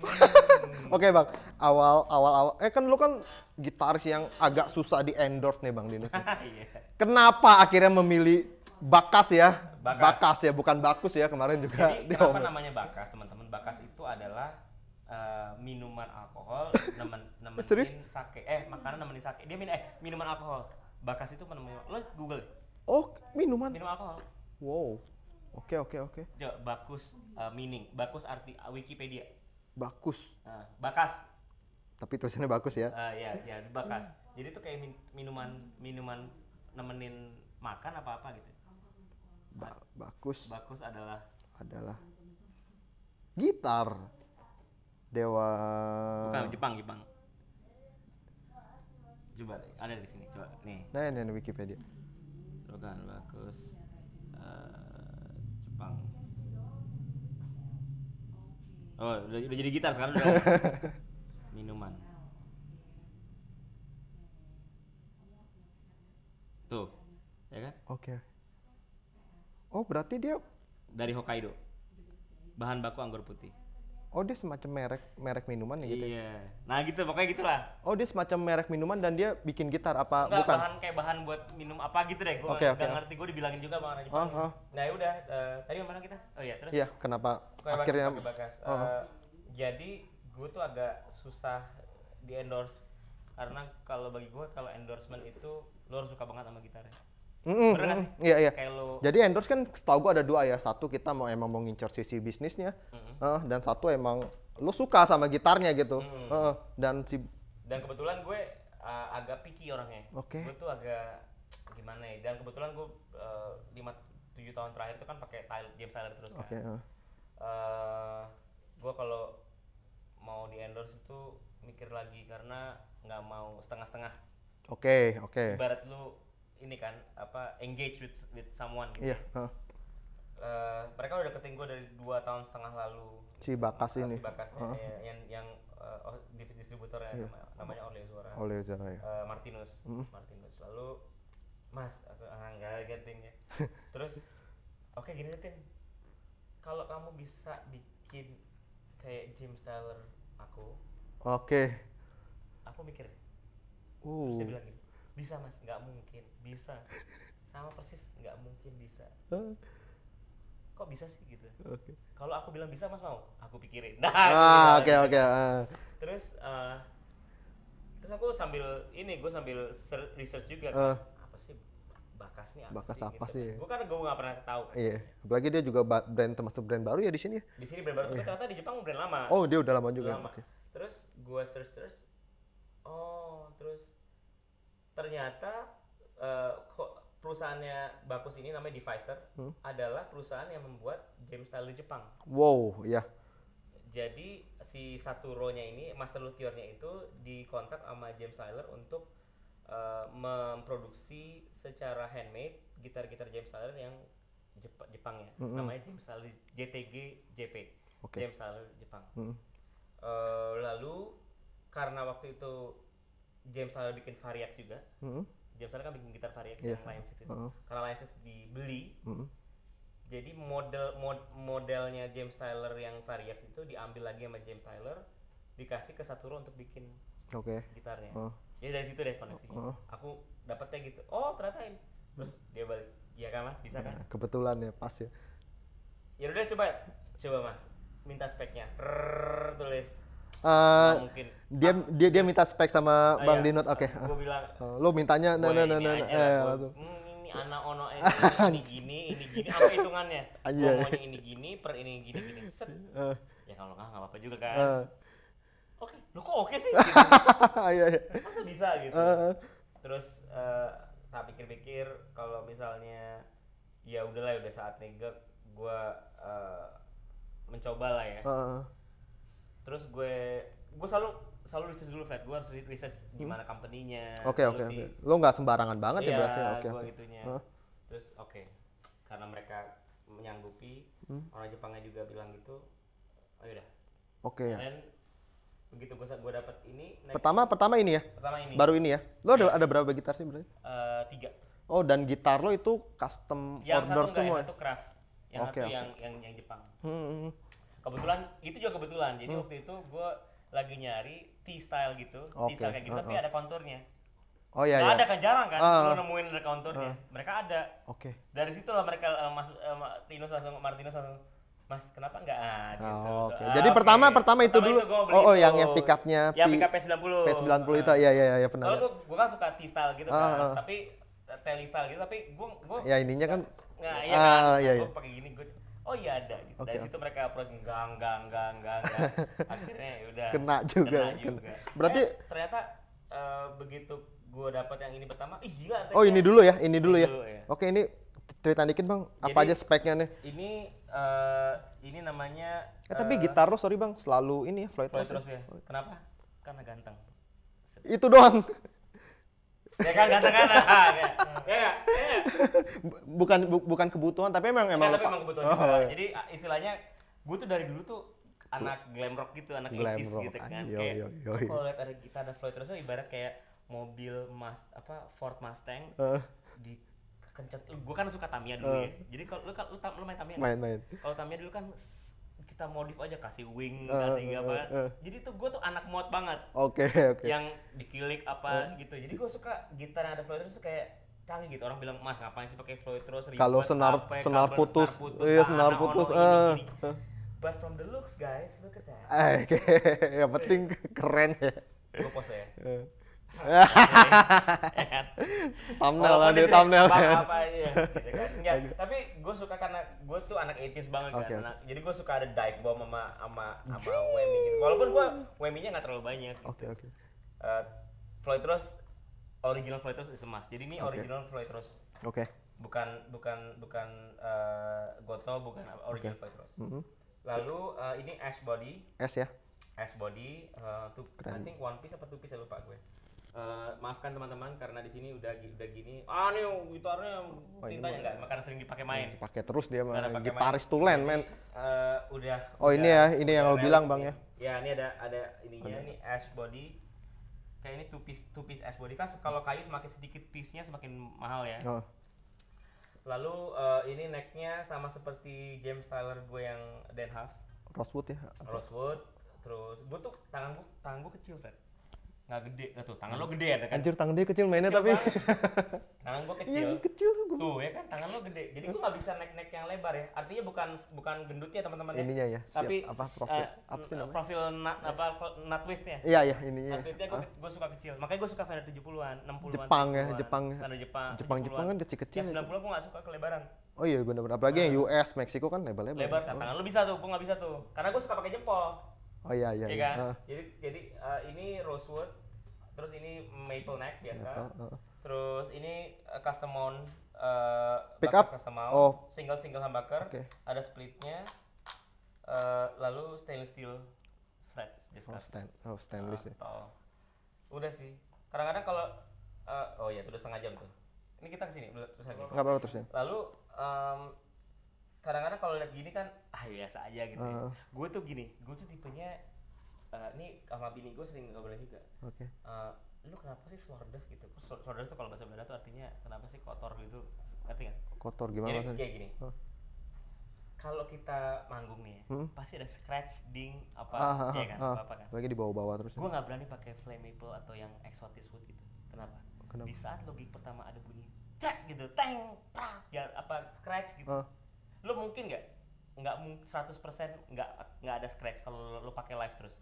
Speaker 1: Oke okay, bang, awal awal awal, eh kan lu kan gitaris yang agak susah di endorse nih bang Dino. (laughs) Iya. Kenapa akhirnya memilih Bakas ya? Bakas. Bakas ya, bukan Bakus ya kemarin juga. Jadi kenapa
Speaker 2: namanya Bakas teman-teman? Bakas itu adalah Uh, minuman alkohol (laughs) nemen nemenin Serius? sake eh makanan nemenin sake dia min eh minuman alkohol Bakas itu menemukan lo Google. Oh, minuman. minuman alkohol.
Speaker 1: Wow. Oke, okay, oke, okay, oke.
Speaker 2: Okay. Coba bakus uh, eh, meaning, bakus arti eh, Wikipedia. Bakus. Uh, bakas.
Speaker 1: Tapi tulisannya bakus ya. Uh,
Speaker 2: ya, ya, bakas. Jadi itu kayak min minuman minuman nemenin makan apa-apa gitu.
Speaker 1: Ba bakus. Bakus adalah adalah gitar. Dewa Bukan
Speaker 2: Jepang, Jepang coba ada di sini coba
Speaker 1: nih nah ini di Wikipedia
Speaker 2: Rogan bagus uh, Jepang oh udah, udah jadi gitar sekarang udah (laughs) minuman tuh ya kan oke okay.
Speaker 1: oh berarti dia
Speaker 2: dari Hokkaido bahan baku anggur putih
Speaker 1: Oh dia semacam merek merek minuman ya gitu. Ya?
Speaker 2: Iya. Nah gitu pokoknya gitulah.
Speaker 1: Oh dia semacam merek minuman dan dia bikin gitar apa Enggak, bukan? bahan
Speaker 2: kayak bahan buat minum apa gitu deh. Oke okay, okay. ngerti gue dibilangin juga bang Najib. Oh, oh. Nah yaudah uh, eh, tadi mana kita? Oh iya terus. Iya kenapa Kaya akhirnya? Bagas, bagas. Oh. jadi gue tuh agak susah di endorse karena kalau bagi gue kalau endorsement itu lo harus suka banget sama gitarnya. Mm -hmm. Bener gak sih? Iya, iya. Kayak Jadi
Speaker 1: endorse kan setau gue ada dua ya. Satu kita mau emang mau ngincer sisi bisnisnya. Mm -hmm. uh, dan satu emang lo suka sama gitarnya gitu. Mm. Uh, dan si
Speaker 2: Dan kebetulan gue uh, agak picky orangnya. Oke. Okay. Gue tuh agak gimana ya? Dan kebetulan gue uh, lima tujuh tahun terakhir tuh kan pakai style game Tyler terus kan. Oke. uh. Uh, gue kalau mau di endorse itu mikir lagi karena nggak mau setengah-setengah.
Speaker 1: Oke, okay, oke. Okay.
Speaker 2: Ibarat lu ini kan apa engage with with someone gitu. Iya. Yeah, uh. Eh, uh, mereka udah deketin gue dari dua tahun setengah lalu. Si Bakas ini. Si Bakas uh. ya, yang yang uh, distributornya yeah. namanya Oleh Zora. Oleh Zora ya. Uh, Martinus. Mm. Martinus. Lalu Mas, aku ah, enggak ya. (laughs) Terus oke okay, gini Tim. Kalau kamu bisa bikin kayak jim Tyler aku. Oke. Okay. Aku mikir. Uh. Terus dia uh. bilang gini gitu bisa mas nggak mungkin bisa sama persis nggak mungkin bisa kok bisa sih gitu okay. kalau aku bilang bisa mas mau aku pikirin nah (laughs) oke oke ah. terus uh, terus aku sambil ini gue sambil research juga uh. apa sih bakasnya bakas sih, apa gitu. sih gue kan gue nggak pernah tahu iya
Speaker 1: apalagi dia juga brand termasuk brand baru ya di sini ya? di sini brand baru tapi iya. ternyata di Jepang brand lama oh dia udah lama juga lama. Okay.
Speaker 2: terus gue search search oh terus ternyata uh, perusahaannya bagus ini namanya Devicer hmm? adalah perusahaan yang membuat game style Jepang.
Speaker 1: Wow, ya. Yeah.
Speaker 2: Jadi si satu nya ini Master Luthier-nya itu dikontak sama James Tyler untuk uh, memproduksi secara handmade gitar-gitar James Tyler yang Jep Jepang ya. Mm -hmm. Namanya James Tyler JTG JP. Okay. James Tyler Jepang. Mm -hmm. uh, lalu karena waktu itu James Taylor bikin Variax juga. -hmm. James Taylor kan bikin gitar Variax yeah. yang lain sih, itu. Uh -huh. Karena lain sih dibeli, -hmm. jadi model mod, modelnya James Taylor yang Variax itu diambil lagi sama James Taylor, dikasih ke Saturo untuk bikin okay. gitarnya. Uh. Jadi dari situ deh koneksinya. Uh. Aku dapetnya gitu. Oh ternyata ini. Terus hmm. dia balik. Iya kan mas, bisa kan? Nah,
Speaker 1: kebetulan ya pas ya.
Speaker 2: Ya udah coba, coba mas, minta speknya. Rrrr, tulis Uh, mungkin.
Speaker 1: Dia, ah. dia dia minta spek sama ah, Bang iya. Dinot. Oke. Okay. Eh, lo mintanya nah nah nah nah. nah. Eh, langsung. Hmm, ini (laughs) anak ono eh, ini gini, ini gini. Apa hitungannya? Gue maunya
Speaker 2: (laughs) ah, iya. ini gini, per ini gini gini. Set. Uh. Ya kalau nggak nggak apa-apa juga kan. Uh. Oke, okay. lo kok oke okay sih? (laughs) Gitu. Ah, iya, iya, Masa bisa gitu? Uh. Terus uh, tak pikir-pikir kalau misalnya ya udahlah udah saatnya gue gue uh, mencoba lah ya. Uh terus gue gue selalu selalu research dulu Fred gue harus research hmm. gimana hmm. company-nya oke okay, oke okay,
Speaker 1: okay. lo nggak sembarangan banget ya iya, ya berarti oke okay, okay. gitunya huh?
Speaker 2: terus oke okay. karena mereka menyanggupi hmm? orang Jepangnya juga bilang gitu oh yaudah oke okay, ya Dan, begitu gue gue dapat ini naik pertama naik. pertama ini ya pertama ini baru ini ya
Speaker 1: lo ada, iya. ada berapa gitar sih berarti
Speaker 2: uh, tiga
Speaker 1: oh dan gitar lo itu custom yang order satu enggak, semua yang satu craft yang okay, satu okay. yang
Speaker 2: yang yang Jepang hmm. hmm, hmm kebetulan itu juga kebetulan jadi hmm. waktu itu gue lagi nyari T style gitu okay. T style kayak gitu uh, tapi ada konturnya Oh iya, Gak iya. ada kan jarang kan uh, lo nemuin ada konturnya. Uh, mereka ada. Oke. Okay. Dari lah mereka uh, eh, Mas uh, eh, Martinus langsung Martinus langsung Mas, kenapa enggak ah, gitu. Oh, ah, okay. Jadi okay. pertama pertama itu pertama dulu. Itu oh, oh, yang yang pickupnya. Ya, pick P90. P90 nah. itu, ya, iya iya pernah. Iya, Soalnya gue iya. gue kan suka T-style gitu ah, kan, ah. tapi eh, teli style gitu, tapi gue gue. Ya ininya kan. Nah, iya ah, kan, iya, iya. gue pakai gini, gue oh iya ada gitu. Okay. Dari situ mereka approach enggak enggak enggak enggak. enggak. (laughs) Akhirnya ya udah kena juga. Kena juga. Berarti eh, ternyata uh, begitu gue dapat yang ini pertama, ih gila. Oh ini dulu ya, ini dulu ini ya. ya.
Speaker 1: Oke ini cerita dikit bang, Jadi, apa aja speknya nih? Ini
Speaker 2: uh, ini namanya. Eh, uh, tapi eh, gitar
Speaker 1: lo sorry bang, selalu ini ya Floyd, Floyd Rose. Ya.
Speaker 2: Rose ya. Kenapa? Karena ganteng.
Speaker 1: Itu doang
Speaker 2: ya kan ganteng kan ah, ya, (laughs) ya,
Speaker 1: ya bukan bu, bukan kebutuhan tapi emang ya, emang, ya, tapi emang kebutuhan oh, juga. Iya.
Speaker 2: jadi ah, istilahnya gue tuh dari dulu tuh anak glam rock gitu anak glam rock. gitu ah, kan yo, kayak yo, yo, yo. kalau lihat ada kita ada Floyd Rose ibarat kayak mobil mas apa Ford Mustang uh. di kencet gue kan suka Tamiya dulu uh. ya jadi kalau lu, lu, lu main Tamiya main main kalau Tamiya dulu kan kita modif aja kasih wing uh, kasih uh, apa uh, uh. jadi tuh gue tuh anak mod banget oke okay, oke okay. yang dikilik apa uh. gitu jadi gue suka gitar yang ada floater itu kayak canggih gitu orang bilang mas ngapain sih pakai floater terus kalau senar apa, senar, putus, senar putus iya senar putus eh uh. but from the looks guys look at that eh okay. (laughs) yang penting keren ya gue pose ya (laughs) thumbnail lah di thumbnail apa, apa iya, aja gitu kan Enggak, tapi gue suka karena gue tuh anak 80 80s banget okay. kan nah, jadi gue suka ada dive bomb sama sama sama Wemi gitu walaupun gue Wemi-nya nggak terlalu banyak oke gitu. oke okay, okay. uh, eh, Floyd Rose original Floyd Rose is jadi ini okay. original Floyd Rose oke okay. bukan bukan bukan uh, Goto bukan original okay. Floyd Rose mm -hmm. lalu uh, ini Ash Body Ash ya Ash Body uh, tuh I think one piece apa two piece ya lupa gue Eh, maafkan teman-teman karena di sini udah udah gini. Ah nih oh, gitarnya oh, iya. tintanya enggak makanya sering dipakai main. Iya,
Speaker 1: dipakai terus dia mah gitaris main. tulen men.
Speaker 2: Uh, udah Oh udah, ini ya, ini yang lo bilang Bang ya. Ya, ini ada ada ininya ini ash body. Kayak ini two piece two piece ash body kan kalau kayu semakin sedikit piece-nya semakin mahal ya. Oh. Lalu uh, ini necknya sama seperti James Tyler gue yang Den Haas. Rosewood ya. Rosewood. Terus gue tuh tangan gue tangan gue kecil Fred nggak gede nah, tuh tangan hmm. lo gede ya kan anjir
Speaker 1: tangan dia kecil mainnya kecil tapi
Speaker 2: tangan gue (laughs) kecil yang kecil gue. tuh ya kan tangan lo gede jadi gue nggak bisa naik naik yang lebar ya artinya bukan bukan gendutnya teman-teman ya? ininya ya Siap. tapi apa profil uh, apa sih namanya profil ya. apa nut ya? iya iya ini nut waistnya gue suka kecil makanya gue suka Fender 70-an 60-an Jepang ya Jepang Tanda ya. Jepang Jepang Jepang kan kecil kecil yang 90 gue nggak suka kelebaran
Speaker 1: Oh iya gue. benar apalagi yang nah. US Meksiko kan lebar-lebar lebar kan tangan lo
Speaker 2: bisa tuh gue nggak bisa tuh karena gue suka pakai jempol Oh iya iya. Iya, iya. kan? Jadi jadi uh, ini rosewood terus ini maple neck biasa uh, uh. terus ini uh, custom mount uh, pick up custom mount oh. single single humbucker okay. ada splitnya uh, lalu stainless steel frets disc oh, stain oh stainless ya udah sih kadang-kadang kalau uh, oh ya itu udah setengah jam tuh ini kita kesini nggak apa-apa ya? lalu um, kadang-kadang kalau lihat gini kan ah biasa aja gitu uh. ya. gue tuh gini gue tuh tipenya uh, ini sama bini gue sering ngobrol juga. Oke. Okay. Uh, eh, lu kenapa sih swardah gitu? Swardah tuh kalau bahasa Belanda tuh artinya kenapa sih kotor gitu? Ngerti gak Kotor gimana Jadi, Kayak gini. Oh. Kalau kita manggung nih, ya, hmm? pasti ada scratch, ding, apa, ah, ya kan, ah, apa, kan. Lagi di bawah-bawah terus. Gue nggak berani pakai flammable atau yang exotic wood gitu. Kenapa? Kenapa? Di saat logik pertama ada bunyi cek gitu, teng, prak, ya, apa scratch gitu. Ah. Lo mungkin nggak nggak 100% nggak nggak ada scratch kalau lo pakai live terus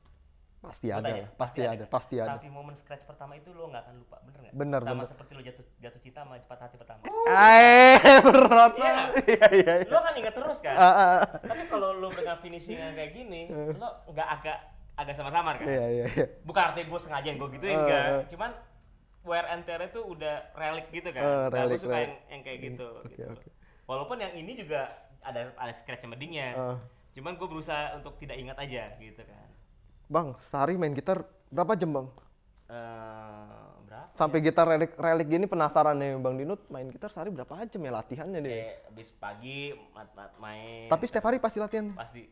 Speaker 2: Pasti ada,
Speaker 1: ya? pasti, pasti ada, ada, pasti ada. Tapi
Speaker 2: momen scratch pertama itu lo nggak akan lupa, bener nggak? Bener, Sama bener. seperti lo jatuh jatuh cinta sama patah hati pertama. Eh, (laughs) berat iya. iya, iya, iya. Lo kan ingat terus kan? Uh, uh. Tapi kalau lo dengan finishing kayak gini, eh. lo nggak agak agak samar-samar kan? Iya, iya, iya. Bukan arti gue sengaja gue gituin uh. kan, eh. cuman wear and tear itu udah relik gitu kan? Uh, nah, gue suka yang, yang kayak gitu. Hmm, okay, gitu. Okay. Walaupun yang ini juga ada ada scratch sama dingnya. Uh. Cuman gue berusaha untuk tidak ingat aja gitu kan
Speaker 1: Bang, sehari main gitar berapa jam bang?
Speaker 2: Uh, berapa? Sampai ya? gitar
Speaker 1: relik relik gini penasaran nih bang Dinut, main gitar sehari berapa jam ya latihannya deh. Kayak
Speaker 2: pagi mat -mat main. Tapi setiap hari pasti latihan? Pasti.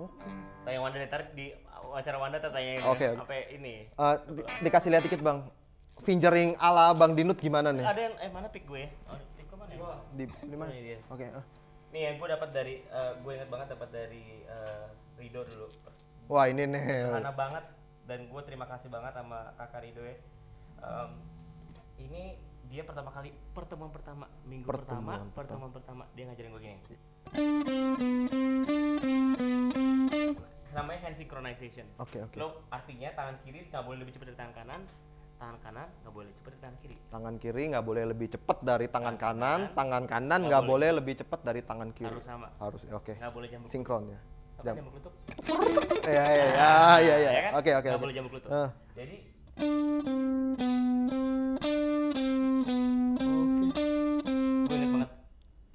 Speaker 2: Oke. Okay. Tanya Wanda ntar di acara Wanda tanya okay, Oke. sampai ini. Uh, di dikasih
Speaker 1: lihat dikit bang. Fingering ala Bang Dinut gimana nih? Ada
Speaker 2: yang eh mana pick gue? Oh, pick gue mana? Ya? Di, di mana? Oke. Okay. Uh. Eh. Nih ya gue dapat dari uh, gue ingat banget dapat dari uh, Rido dulu Wah ini nih. karena banget dan gue terima kasih banget sama kakak Rido ya. Um, ini dia pertama kali pertemuan pertama minggu pertemuan pertama, pertama pertemuan pertama dia ngajarin gue gini. Namanya hand synchronization. Oke okay, oke. Okay. Lo artinya tangan kiri nggak boleh lebih cepat dari tangan kanan, tangan kanan nggak boleh cepat dari tangan kiri.
Speaker 1: Tangan kiri nggak boleh lebih cepat dari tangan kanan, tangan kanan nggak boleh, lebih cepat dari tangan kiri. Harus sama. Harus, oke. Okay. Nggak boleh jambu. Sinkron ya. Jam. kelutuk lutuk. Iya iya iya ah, iya, iya. iya kan? Oke oke. Enggak boleh jam
Speaker 2: kelutuk Uh. Ah. Jadi Gue banget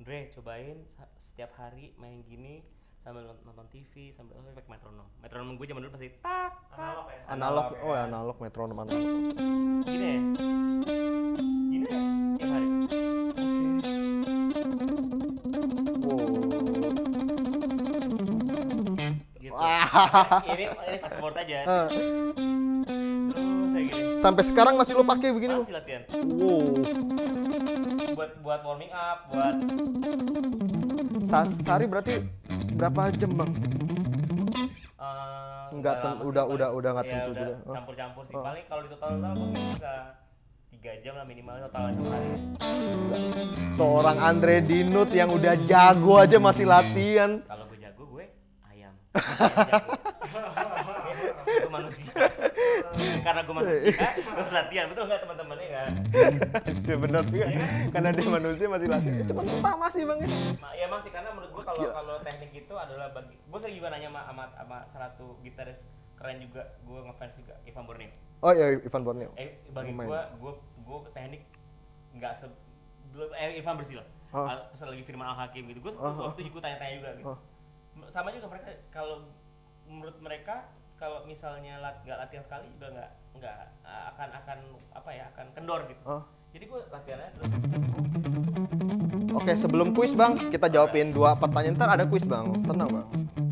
Speaker 2: Dre cobain setiap hari main gini sambil nonton TV sambil oh, pakai metronom metronom gue zaman dulu pasti tak tak analog ya analog, analog oh ya
Speaker 1: analog metronom analog
Speaker 4: gini ya gini ya setiap hari
Speaker 1: (laughs) ini fast aja. Uh.
Speaker 3: Gini.
Speaker 1: Sampai sekarang masih lo pakai begini? Masih latihan. Wow.
Speaker 2: Buat buat warming up, buat. Sa Sari
Speaker 1: berarti berapa jam bang?
Speaker 2: Uh, nggak tentu udah udah udah nggak ya, tentu udah juga. Oh. Campur-campur sih. Oh. Paling kalau di total total mungkin bisa tiga jam lah minimal totalnya hari.
Speaker 3: Seorang Andre
Speaker 1: Dinut yang udah jago aja masih latihan.
Speaker 3: Kalau gue manusia
Speaker 1: karena gue manusia iya. gue latihan betul nggak teman-teman ya kan ya benar juga karena dia manusia masih latihan cuma iya. numpang masih bang ya
Speaker 2: masih iya, karena menurut gue kalau kalau teknik itu adalah bagi gue sering juga nanya sama sama, salah satu gitaris keren juga gue ngefans juga Ivan Borneo oh iya Ivan Borneo eh bagi gue gue gue teknik nggak se eh, Ivan Bersila oh. terus lagi Firman Al Hakim gitu gue oh, oh. waktu itu gue tanya-tanya juga gitu oh sama juga mereka kalau menurut mereka kalau misalnya lat nggak latihan sekali juga nggak nggak eh, akan akan apa ya akan kendor gitu oh. jadi gue latihannya terus
Speaker 1: Oke, sebelum kuis bang, kita jawabin dua pertanyaan. Ntar ada kuis bang, tenang bang.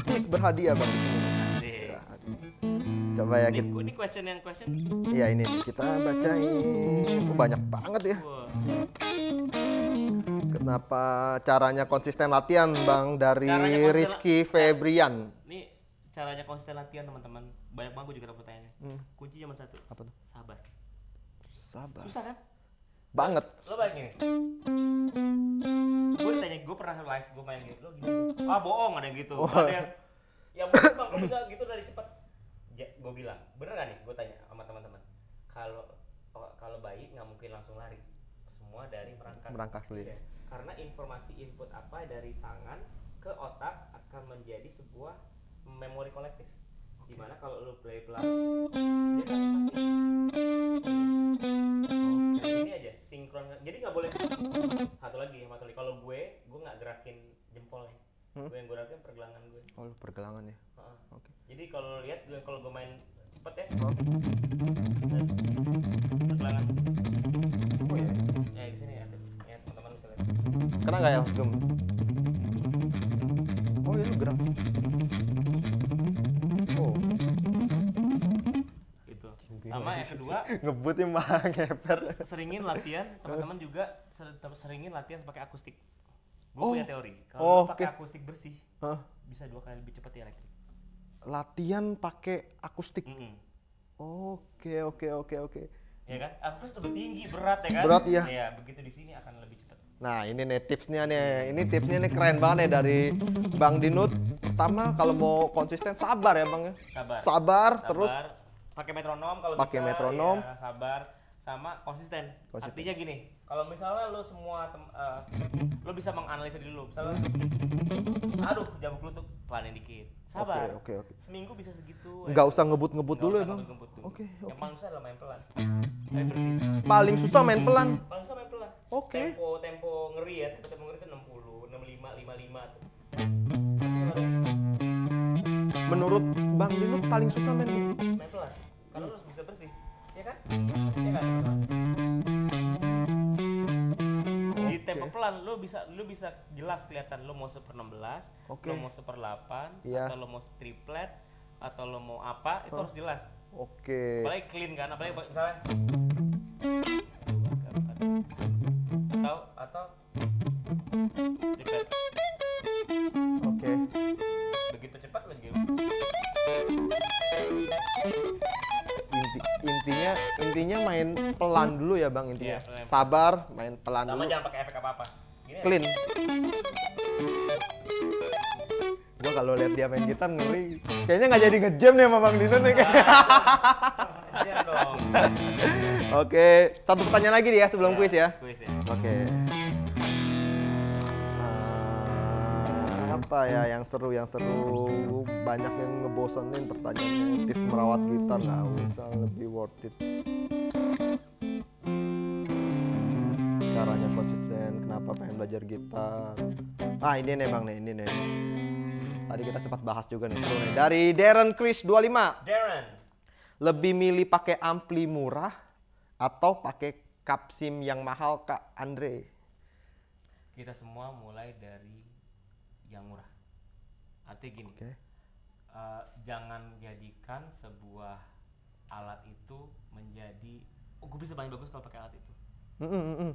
Speaker 1: Kuis berhadiah bang Asik. Ya, coba Ya, coba ya kita. Ini, question yang question. Iya ini kita bacain. Oh, banyak banget ya. Kenapa caranya konsisten latihan Bang dari Rizky Febrian?
Speaker 2: Ini caranya konsisten latihan teman-teman. Banyak banget juga dapat pertanyaannya. Hmm. Kunci cuma satu. Apa tuh? Sabar. Sabar. Susah kan? Banget. Lo gini Gue tanya, gue pernah live, gue main gitu. Lo gini, ah bohong ada yang gitu. Ada yang, yang bang, gue bisa gitu dari cepat? gue bilang, bener gak nih? Gue tanya sama teman-teman. Kalau oh, kalau bayi nggak mungkin langsung lari. Semua dari merangkak. Merangkak dulu ya karena informasi input apa dari tangan ke otak akan menjadi sebuah memori kolektif okay. dimana kalau lu play pelan
Speaker 3: ini aja sinkron jadi nggak boleh
Speaker 2: satu lagi satu lagi kalau gue gue nggak gerakin jempolnya hmm? gue yang gue gerakin pergelangan gue oh lu pergelangan ya uh -uh. oke okay. jadi kalau lihat gue kalau gue main cepet ya oh.
Speaker 1: pergelangan kena gak ya zoom oh itu iya gerak oh
Speaker 2: itu sama yang kedua Ngebutin mah ngeper seringin latihan teman-teman juga seringin latihan pakai akustik gue oh. punya teori kalau oh, pakai okay. akustik bersih huh? bisa dua kali lebih cepat ya elektrik
Speaker 1: latihan pakai akustik Oke, oke, oke, oke.
Speaker 2: Ya kan? Akustik lebih tinggi, berat ya kan? Berat ya. Iya, begitu di sini akan
Speaker 1: lebih cepat. Nah ini nih tipsnya nih, ini tipsnya nih keren banget nih dari Bang Dinut. Pertama kalau mau konsisten sabar ya Bang ya. Sabar. Sabar, terus
Speaker 2: pakai metronom kalau pakai metronom. Ya, sabar sama konsisten. konsisten. Artinya gini, kalau misalnya lo semua tem, uh, lo bisa menganalisa dulu. misalnya aduh jamu lo tuh pelanin dikit sabar okay, okay, okay. seminggu bisa segitu nggak eh. usah ngebut ngebut dulu ya bang Oke. yang paling susah adalah main pelan
Speaker 3: main bersih paling susah main pelan
Speaker 2: paling susah main pelan oke okay. tempo tempo ngeri ya tempo, tempo ngeri itu lima lima.
Speaker 1: lima tuh menurut bang Dino paling susah main main pelan
Speaker 3: karena
Speaker 2: lo harus bisa bersih ya kan ya kan pelan-pelan iya. lu bisa lu bisa jelas kelihatan lu mau super 16, okay. lu mau super 8 yeah. atau lu mau triplet atau lu mau apa itu huh. harus jelas.
Speaker 1: Oke.
Speaker 2: Okay. Apalagi clean kan, apalagi misalnya
Speaker 1: pelan hmm. dulu ya bang intinya. Yeah, iya, Sabar, main pelan Sama dulu. Sama jangan pakai efek apa-apa. Ya. Clean. Ya? Gua kalau lihat dia main gitar ngeri. Kayaknya nggak jadi ngejam nih sama Bang Dino nih. Ah, (laughs) Oke, satu pertanyaan lagi ya sebelum ya, kuis ya. ya. Oke. Okay. Ah, apa ya yang seru yang seru banyak yang ngebosenin pertanyaannya Tips merawat gitar nggak usah lebih worth it caranya konsisten kenapa pengen belajar gitar ah ini nih bang nih ini nih tadi kita sempat bahas juga nih seru nih dari Darren Chris 25 Darren lebih milih pakai ampli murah atau pakai kapsim yang mahal kak Andre
Speaker 2: kita semua mulai dari yang murah artinya gini okay. uh, eh, jangan jadikan sebuah alat itu menjadi oh gue bisa paling bagus kalau pakai alat itu mm -mm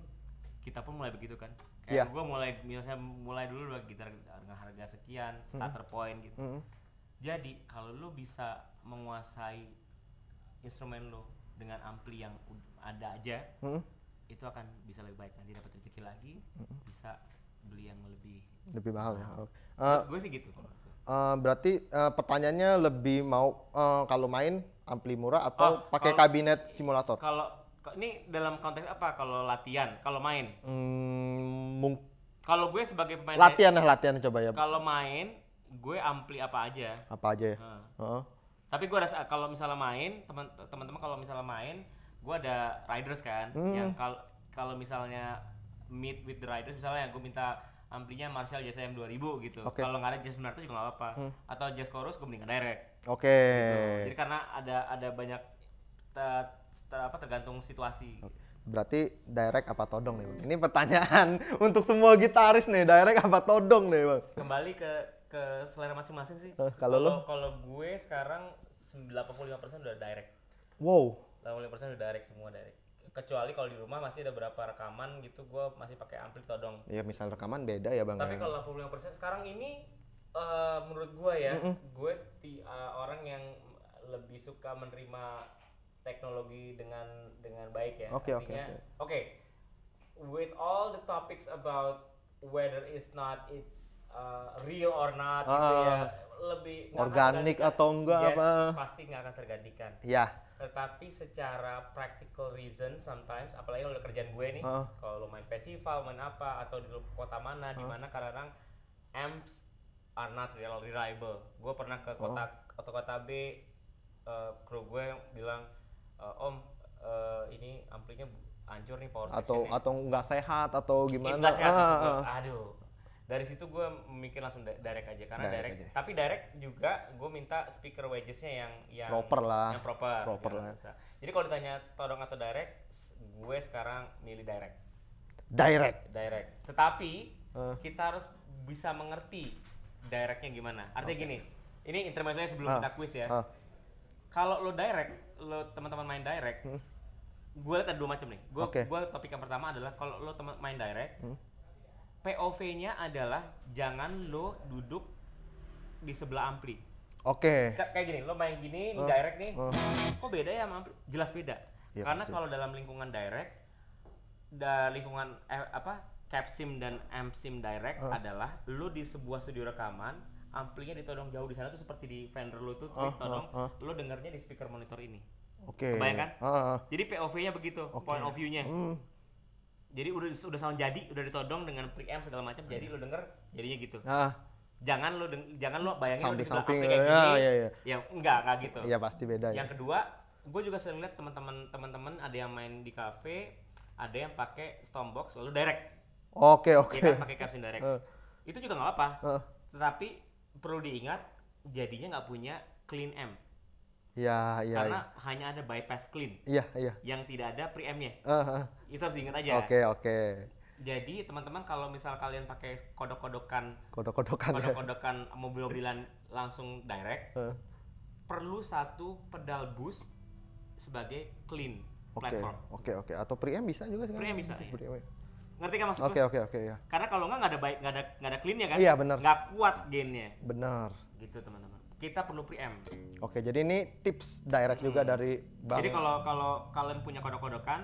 Speaker 2: kita pun mulai begitu kan kayak yeah. gue mulai misalnya mulai dulu udah gitar dengan harga sekian starter mm point gitu mm jadi kalau lu bisa menguasai instrumen lo dengan ampli yang ada aja mm itu akan bisa lebih baik nanti dapat rezeki lagi mm bisa beli yang lebih lebih mahal ya oh.
Speaker 1: uh, eh, gue sih gitu uh, berarti uh, pertanyaannya lebih mau uh, kalau main ampli murah atau oh, pakai kabinet simulator
Speaker 2: kalau ini dalam konteks apa kalau latihan kalau main
Speaker 1: hmm,
Speaker 2: kalau gue sebagai pemain latihan lah latihan coba ya kalau main gue ampli apa aja apa aja ya hmm. uh. tapi gue rasa kalau misalnya main teman-teman kalau misalnya main gue ada riders kan hmm. yang kalau kalau misalnya meet with the riders misalnya gue minta amplinya Marshall JSM 2000 gitu. Okay. Kalau nggak ada Jazz 900 juga nggak apa-apa. Hmm. Atau Jazz Chorus gue mendingan direct. Oke. Okay. Gitu. Jadi karena ada ada banyak ter, apa tergantung situasi.
Speaker 1: Berarti direct apa todong nih Ini pertanyaan (laughs) untuk semua gitaris nih, direct apa todong nih bang?
Speaker 2: Kembali ke ke selera masing-masing sih. Uh, kalau lo? Kalau gue sekarang 85% udah direct. Wow. 85% udah direct semua direct. Kecuali kalau di rumah masih ada beberapa rekaman gitu, gue masih pakai ampli todong.
Speaker 1: Iya, misal rekaman beda ya bang. Tapi ya. kalau
Speaker 2: 85% sekarang ini uh, menurut gue ya, mm -hmm. gue uh, orang yang lebih suka menerima teknologi dengan dengan baik ya. Oke oke oke. With all the topics about whether is not it's uh, real or not uh, gitu ah. ya lebih organik atau enggak yes, apa pasti nggak akan tergantikan. Ya. Tetapi secara practical reason sometimes apalagi kalau kerjaan gue nih uh. kalau main festival main apa atau di kota mana uh. di ah. mana kadang-kadang amps are not real reliable. Gue pernah ke kota uh. atau kota B uh, kru gue bilang uh, om uh, ini amplinya hancur nih power atau section atau
Speaker 1: nggak sehat atau gimana nggak sehat ah, gua, ah, ah.
Speaker 2: aduh dari situ gue mikir langsung direct aja karena direct, direct aja. tapi direct juga gue minta speaker wedgesnya yang yang proper lah yang proper proper lah bisa. jadi kalau ditanya todong atau direct gue sekarang milih direct direct direct tetapi uh. kita harus bisa mengerti directnya gimana artinya okay. gini ini intermezzo sebelum uh. kita quiz ya uh. kalau lo direct lo teman-teman main direct, hmm. gue lihat ada dua macam nih. Gue okay. gue topik yang pertama adalah kalau lo teman main direct, hmm. POV-nya adalah jangan lo duduk di sebelah ampli. Oke. Okay. Kayak gini, lo main gini, ini oh. direct nih. Uh. Kok beda ya sama ampli? Jelas beda. Ya, Karena kalau dalam lingkungan direct, da lingkungan eh, apa? Capsim dan MSIM direct uh. adalah lo di sebuah studio rekaman amplinya ditodong jauh di sana tuh seperti di fender lu tuh uh, ah, todong, uh, ah, uh. Ah. lu dengarnya di speaker monitor ini. Oke. Okay. kan? Uh, uh. Jadi POV-nya begitu, okay. point of view-nya. Mm. Jadi udah udah sound jadi, udah ditodong dengan preamp segala macam, uh. jadi iya. lo denger jadinya gitu. Uh. Jangan lo deng- jangan lo bayangin Sound lu di sebelah samping, kayak ya, gini. Ya, ya, ya. ya enggak, enggak gitu. Iya pasti beda. Yang ya. kedua, gue juga sering lihat teman-teman teman-teman ada yang main di kafe, ada yang pakai stompbox lalu direct. Oke, okay, iya oke. Okay. Ya kan pakai caption direct. Uh. Eh. Itu juga nggak apa-apa. Uh. Tetapi perlu diingat jadinya nggak punya clean M.
Speaker 1: Ya, iya. Karena
Speaker 2: ya. hanya ada bypass clean. Iya, iya. Yang tidak ada pre M-nya. Uh, eh, uh. Eh, eh. Itu harus diingat aja. Oke, okay, oke. Okay. Jadi teman-teman kalau misal kalian pakai kodok-kodokan kodok-kodokan ya. kodok-kodokan ya. mobil-mobilan langsung direct uh. perlu satu pedal boost sebagai clean okay. platform.
Speaker 1: Oke, okay, oke. Okay. Atau pre M bisa juga sih. Pre M bisa. Iya. Ya.
Speaker 2: Pre-M. Ngerti kan maksudnya? Oke okay, oke okay, oke okay, ya. Karena kalau nggak nggak ada baik nggak ada nggak ada cleannya kan? Iya benar. Nggak kuat gennya. Benar. Gitu teman-teman. Kita perlu PM.
Speaker 1: Oke jadi ini tips direct hmm. juga dari bang. Jadi kalau
Speaker 2: kalau kalian punya kodok-kodokan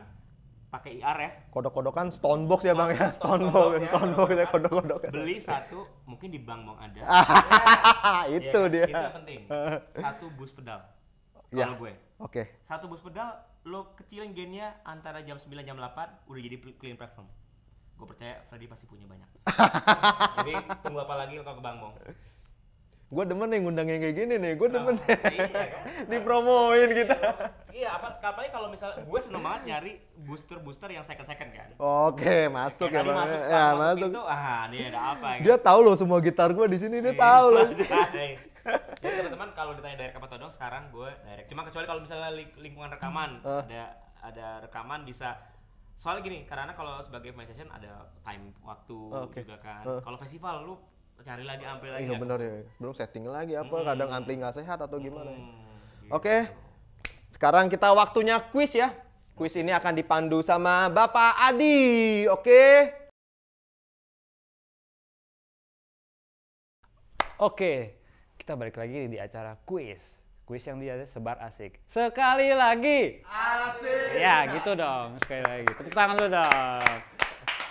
Speaker 2: pakai IR ya.
Speaker 1: Kodok-kodokan stone box ya bang ya, stone, box, ya, stone box ya kodok kodokan Beli satu, mungkin di bank mau ada. (laughs) Iya kan? iya itu ya, dia. Itu penting. Satu bus pedal. Kalau ya. gue. Oke. Okay.
Speaker 2: Satu bus pedal, lo kecilin gennya antara jam 9 jam 8 udah jadi clean platform gue percaya Freddy pasti punya banyak (laughs) jadi tunggu apa lagi kalau ke Bang Bong
Speaker 1: gue demen nih ngundang yang kayak gini nih gue demen nah, iya, kan? (laughs) dipromoin kita gitu.
Speaker 2: (laughs) iya, apa apalagi kalau misalnya gue seneng banget nyari booster booster yang second second kan oke masuk ya, ya bang masuk, ya, masuk, masuk. Pintu, ah ini ada apa ya. dia tahu
Speaker 1: loh semua gitar gue di sini dia iya, tahu loh
Speaker 2: jadi teman-teman kalau ditanya direct apa todong sekarang gue direct cuma kecuali kalau misalnya lingkungan rekaman uh. ada ada rekaman bisa soalnya gini karena kalau sebagai main session ada time waktu oh, okay. juga kan uh. kalau festival lu cari lagi ampli lagi iya ya? benar
Speaker 1: ya belum setting lagi apa hmm. kadang ampli
Speaker 2: nggak sehat atau gimana ya. hmm. gitu.
Speaker 1: oke okay. sekarang kita waktunya quiz ya Quiz ini akan dipandu sama bapak Adi oke okay?
Speaker 5: oke kita balik lagi di acara kuis kuis yang dia sebar asik. Sekali lagi. Asik. Ya, gitu dong. Sekali lagi. Tepuk tangan dulu dong.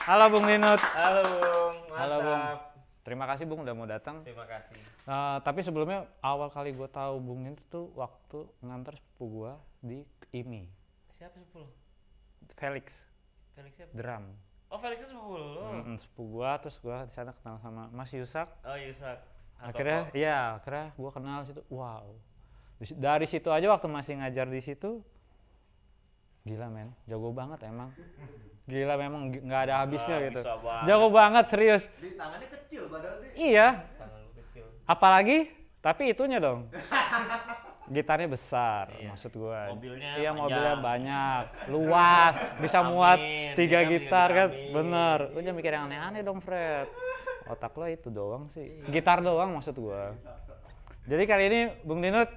Speaker 5: Halo Bung Linut. Halo Bung. Mantap. Halo Bung. Terima kasih Bung udah mau datang. Terima kasih. Uh, tapi sebelumnya awal kali gue tahu Bung Linut tuh waktu nganter sepupu gue di IMI. Siapa sepupu? Felix. Felix siapa? Drum.
Speaker 2: Oh Felix sepupu lo? Mm -hmm,
Speaker 5: sepupu gue terus gue di sana kenal sama Mas Yusak. Oh Yusak. Akhirnya, iya akhirnya gue kenal situ. Wow, dari situ aja waktu masih ngajar di situ gila men jago banget emang gila memang nggak ada habisnya gitu jago banget serius iya apalagi tapi itunya dong gitarnya besar iya. maksud gue mobilnya iya mobilnya banyak luas bisa amin. muat tiga kan? amin, gitar amin. kan bener lu jangan mikir yang aneh-aneh dong Fred otak lo itu doang sih iya. gitar doang maksud gue iya. jadi kali ini Bung Dinut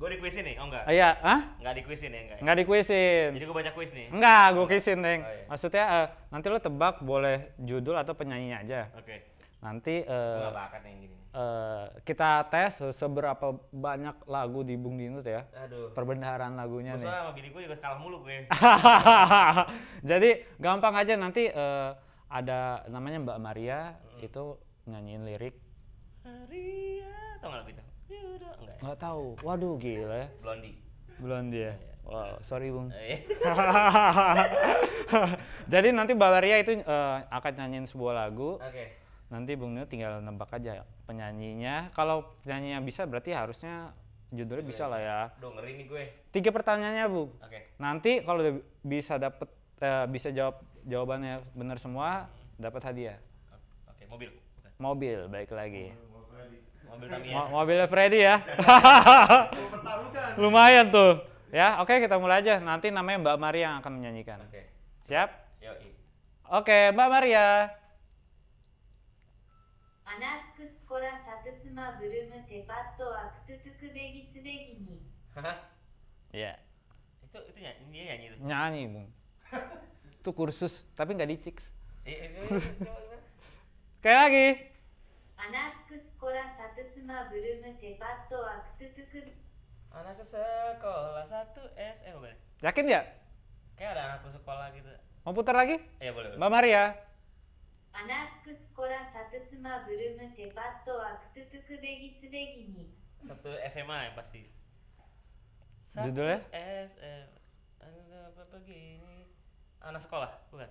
Speaker 2: Gue dikuisin nih, oh enggak? Oh, iya, ah? Enggak dikuisin nih, ya, enggak? Ya? Enggak Enggak dikuisin. Jadi gue baca kuis nih. Enggak, gue kuisin, nih. Oh, iya.
Speaker 5: Maksudnya uh, nanti lo tebak boleh judul atau penyanyinya aja. Oke. Okay. Nanti uh, bakat yang Uh, kita tes seberapa banyak lagu di Bung Dinut ya. Aduh. Perbendaharaan lagunya Maksudnya nih.
Speaker 2: sama bini gue juga kalah mulu gue.
Speaker 5: (laughs) Jadi gampang aja nanti uh, ada namanya Mbak Maria itu nyanyiin lirik.
Speaker 2: Maria, tau gak lagu itu? enggak nggak
Speaker 5: tahu waduh gila ya Blondie Blondie ya iya. Wow, sorry Bung. Iya. (laughs) (laughs) Jadi nanti Balaria itu uh, akan nyanyiin sebuah lagu. Oke. Okay. Nanti Bung Nio tinggal nembak aja penyanyinya. Kalau penyanyinya bisa berarti harusnya judulnya bisa lah ya. Dong, ngeri nih gue. Tiga pertanyaannya, Bu. Oke. Okay. Nanti kalau bisa dapat uh, eh, bisa jawab jawabannya benar semua, hmm. dapat hadiah. Oke, okay, mobil. Mobil, baik lagi. Mobil, mobil. Mobil Tamiya. mobilnya Freddy ya. (laughs) Lumayan tuh. Ya, oke okay, kita mulai aja. Nanti namanya Mbak Maria yang akan menyanyikan. Oke. Okay. Siap? Yo. Oke, okay, Mbak Maria.
Speaker 4: Anakus kora satusuma burumu tepatto wa kututuku begi tsubegi ni. Iya. Itu
Speaker 2: itu nyanyi, dia nyanyi itu.
Speaker 5: Nyanyi, Bung. (laughs) itu kursus, tapi nggak di Cix. Eh, eh, eh, (laughs) Kayak lagi.
Speaker 4: Lima belum tepat doğak tutukun. Anak sekolah satu eh boleh.
Speaker 5: Yakin ya?
Speaker 2: Kayak ada anakku sekolah gitu.
Speaker 5: Mau putar lagi? Iya boleh. Mbak Maria.
Speaker 4: Anakku sekolah satu SMA belum tepat waktu tuh begi begini.
Speaker 2: Satu SMA yang pasti. Satu Judulnya? SM. Anda anu, apa begini? Anak sekolah, bukan?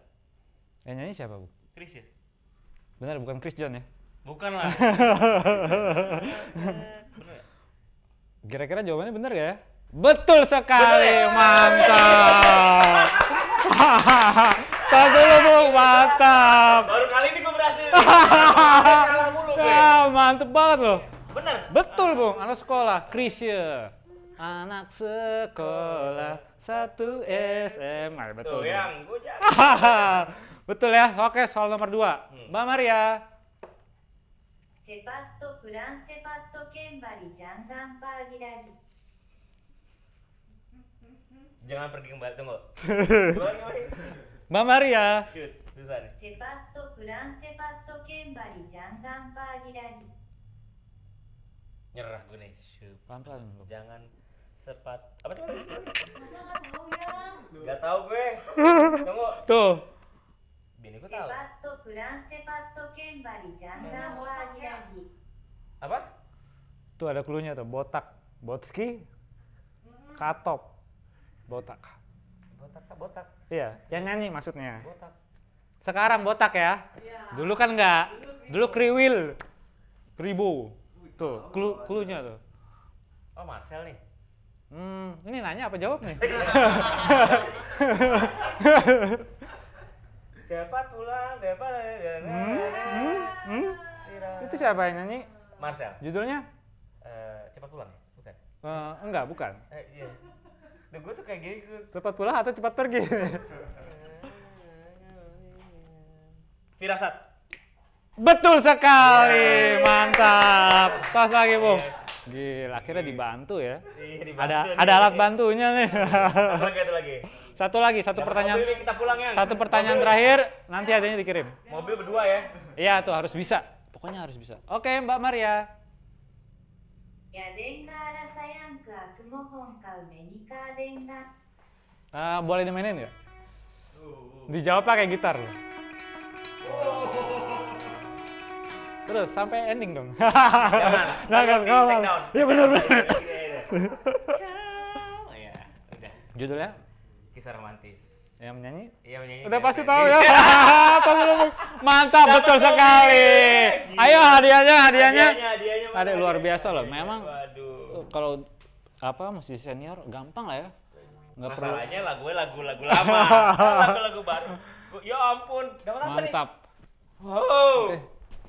Speaker 5: Yang nyanyi siapa bu? Chris ya? Benar, bukan Chris John ya? Bukan lah. (laughs) Kira-kira jawabannya bener ya? Betul sekali, bener. mantap. (laughs) Satu lubuk, mantap. Baru kali ini gue berhasil. (laughs) Kalah mulu gue. Ah, ya, mantep banget loh. Bener. Betul, Bung. Anak sekolah, Krisye. Ya. Anak sekolah satu SMA. Betul. Tuh, yang gue Betul ya. Oke, soal nomor dua. Hmm. Mbak Maria,
Speaker 2: jangan pergi kembali
Speaker 5: tunggu Mbak Maria shoot susah
Speaker 4: nih kembali jangan pagi lagi
Speaker 2: nyerah gue nih shoot pelan pelan jangan sepat apa tuh
Speaker 4: masa nggak tahu ya
Speaker 2: nggak tahu gue (laughs) tunggu tuh
Speaker 4: ini gue tahu kembali ya?
Speaker 2: apa
Speaker 5: tuh ada klunya tuh botak botski katop botak botak botak iya yang nyanyi maksudnya botak sekarang botak ya, ya. dulu kan enggak dulu kriwil kribo tuh oh, klu klunya tuh oh Marcel nih hmm ini nanya apa jawab nih (laughs) (laughs) cepat pulang cepat hmm? Hmm? Hmm? itu siapa yang nyanyi Marcel judulnya
Speaker 2: eh, cepat pulang ya? bukan
Speaker 5: eh, enggak bukan eh,
Speaker 2: iya. Duh, gue tuh kayak gini
Speaker 5: cepat pulang atau cepat pergi firasat betul sekali iya, iya, iya. mantap pas lagi bung Gila, akhirnya dibantu ya. ada nih. ada alat bantunya nih. Satu lagi, satu lagi. Satu lagi, satu pertanyaan. Mobil, kita pulang ya. Satu pertanyaan mobil. terakhir, nanti adanya dikirim. Mobil berdua ya. Iya, tuh harus bisa. Pokoknya harus bisa. Oke, Mbak Maria.
Speaker 4: Ya, sayang
Speaker 5: Uh, ah, boleh dimainin ya Dijawab pakai gitar. Loh. Terus sampai ending dong. Jangan. (laughs) Jangan, jangan. Iya benar benar. Iya, iya, iya. (laughs) Oh, Judulnya kisah romantis yang menyanyi? Iya menyanyi. Udah kan, pasti kan. tahu (laughs) ya. Mantap betul sekali. Ayo hadiahnya, hadiahnya. Hadiahnya, Ada luar biasa loh. Memang kalau apa musisi senior gampang lah ya. nggak perlu. Masalahnya
Speaker 2: lagu lagu-lagu lama, (laughs) kan lagu-lagu baru. Ya ampun, dapat apa Mantap.
Speaker 5: Wow.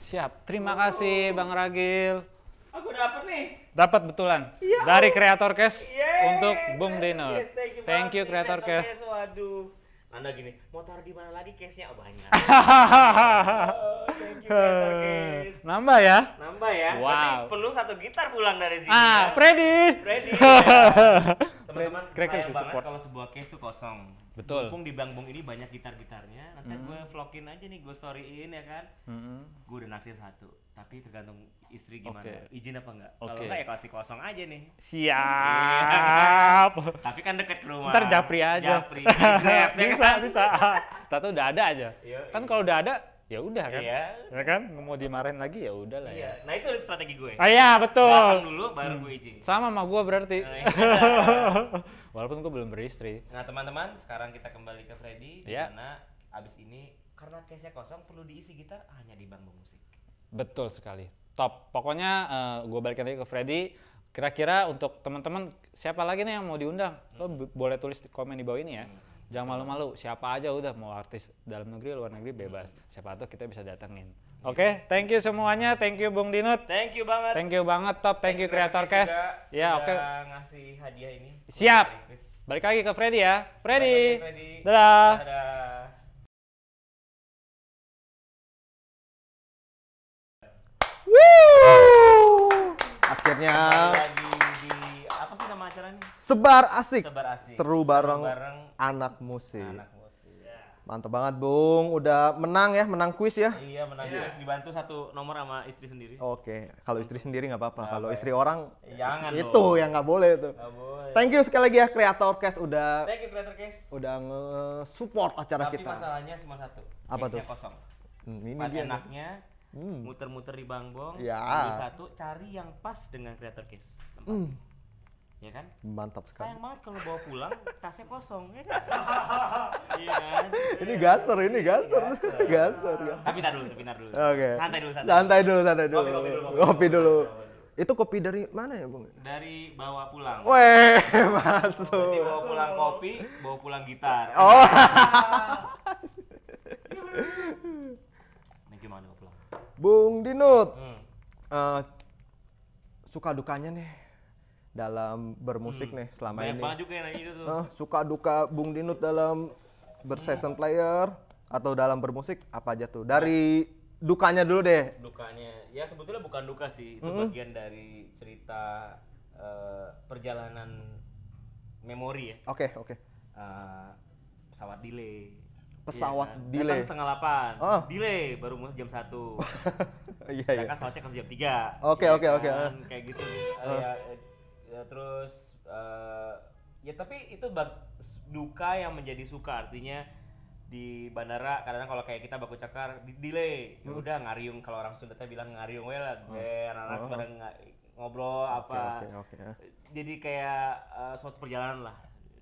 Speaker 5: siap. Terima wow. kasih Bang Ragil.
Speaker 2: Aku dapat nih
Speaker 5: dapat betulan Yo. dari kreator cash Yeay. untuk Bung Dino. Yes, thank you, thank you kreator cash. cash.
Speaker 2: Waduh. Anda gini, mau taruh di mana lagi cashnya Oh, banyak. (laughs) oh, thank you, kreator case. Nambah ya? Nambah ya. Wow. Berarti perlu satu gitar pulang dari sini. Ah, ya? Freddy. Freddy. (laughs) Teman-teman, kreator support. kalau sebuah case itu kosong Betul. Mumpung di Bang Bung ini banyak gitar-gitarnya, nanti mm. gue vlogin aja nih, gue storyin ya kan. Mm. Gue udah naksir satu, tapi tergantung istri gimana, okay. izin apa enggak.
Speaker 5: Okay. Kalau enggak ya kasih kosong aja nih.
Speaker 2: Siap. (laughs) tapi kan deket ke rumah. Ntar japri aja. Japri, ya (laughs) bisa, kan? bisa.
Speaker 5: (laughs) Tato udah ada aja. Yo, kan kalau udah ada, ya udah kan iya. ya kan mau dimarahin lagi ya udah lah iya. ya nah itu strategi gue ah iya betul Datang dulu baru hmm. gue izin sama sama gue berarti nah, iya. (laughs) walaupun gue belum beristri
Speaker 2: nah teman-teman sekarang kita kembali ke Freddy ya. karena abis ini karena case nya kosong perlu diisi gitar ah, hanya di bambu musik
Speaker 5: betul sekali top pokoknya uh, eh, gue balikin lagi ke Freddy kira-kira untuk teman-teman siapa lagi nih yang mau diundang lo hmm. boleh tulis di komen di bawah ini ya hmm jangan malu-malu siapa aja udah mau artis dalam negeri luar negeri hmm. bebas siapa tuh kita bisa datengin iya. oke okay, thank you semuanya thank you bung dinut thank you banget thank you banget top thank, thank you creator cast ya oke okay.
Speaker 2: ngasih hadiah ini siap
Speaker 5: balik lagi ke Freddy ya Freddy, Freddy. dadah, dadah.
Speaker 1: Akhirnya lagi
Speaker 2: di apa sih nama acaranya?
Speaker 1: Sebar asik. Sebar asik. Seru bareng, Seru bareng anak musik. Anak musik. Ya. Mantap banget, Bung. Udah menang ya, menang kuis ya? Iya,
Speaker 2: menang iya. kuis. Dibantu satu nomor sama istri sendiri. Oke.
Speaker 1: Kalau istri sendiri nggak apa-apa. Kalau istri orang jangan itu loh. yang nggak boleh tuh. Gak boleh. Thank you sekali lagi ya Creator Cast udah Thank you Creator Cast. Udah nge-support acara Tapi kita. Tapi
Speaker 2: masalahnya cuma satu.
Speaker 1: Apa tuh? kosong. Hmm, ini Pada dia enaknya hmm.
Speaker 2: muter-muter di Bangbong. Ya. satu, cari yang pas dengan Creator Case. Tempat. Hmm ya kan?
Speaker 1: Mantap sekali. Sayang
Speaker 2: banget kalau bawa pulang tasnya kosong, ya kan? (laughs) Iya kan?
Speaker 1: Ini gaser, ini iya, gaser, gaser. gaser.
Speaker 2: Ya. Tapi tar dulu, tapi tar dulu. Oke. Okay. Santai dulu, santai. Santai dulu, santai dulu. Kopi, kopi dulu. Kopi, kopi
Speaker 1: dulu. dulu. Itu kopi dari mana ya, Bung?
Speaker 2: Dari bawa pulang. Weh, masuk. Berarti bawa pulang kopi, bawa pulang gitar. Oh. Iya. Thank you bawa pulang.
Speaker 1: Bung Dinut. Hmm. Uh, suka dukanya nih dalam bermusik hmm. nih selama Banyak ini. Banyak juga yang itu tuh. Uh, suka duka Bung Dinut dalam bersession player atau dalam bermusik apa aja tuh? Dari dukanya dulu deh.
Speaker 2: Dukanya. Ya sebetulnya bukan duka sih, itu hmm. bagian dari cerita uh, perjalanan memori ya. Oke, okay, oke. Okay. Uh, eh, pesawat delay. Pesawat ya, delay. Datang setengah delapan. Oh. Ah. Delay baru mulai jam satu. (laughs) Iya, iya. kan soalnya kan jam tiga. Oke, iya oke, oke. Kan? Kayak gitu. Uh. Ya, ya, terus uh, ya tapi itu bak duka yang menjadi suka artinya di bandara kadang kalau kayak kita baku cakar di delay ya hmm. udah ngariung kalau orang Sunda bilang ngariung we lah hmm. gue anak oh. bareng ngobrol okay, apa okay, okay, ya. jadi kayak uh, suatu perjalanan lah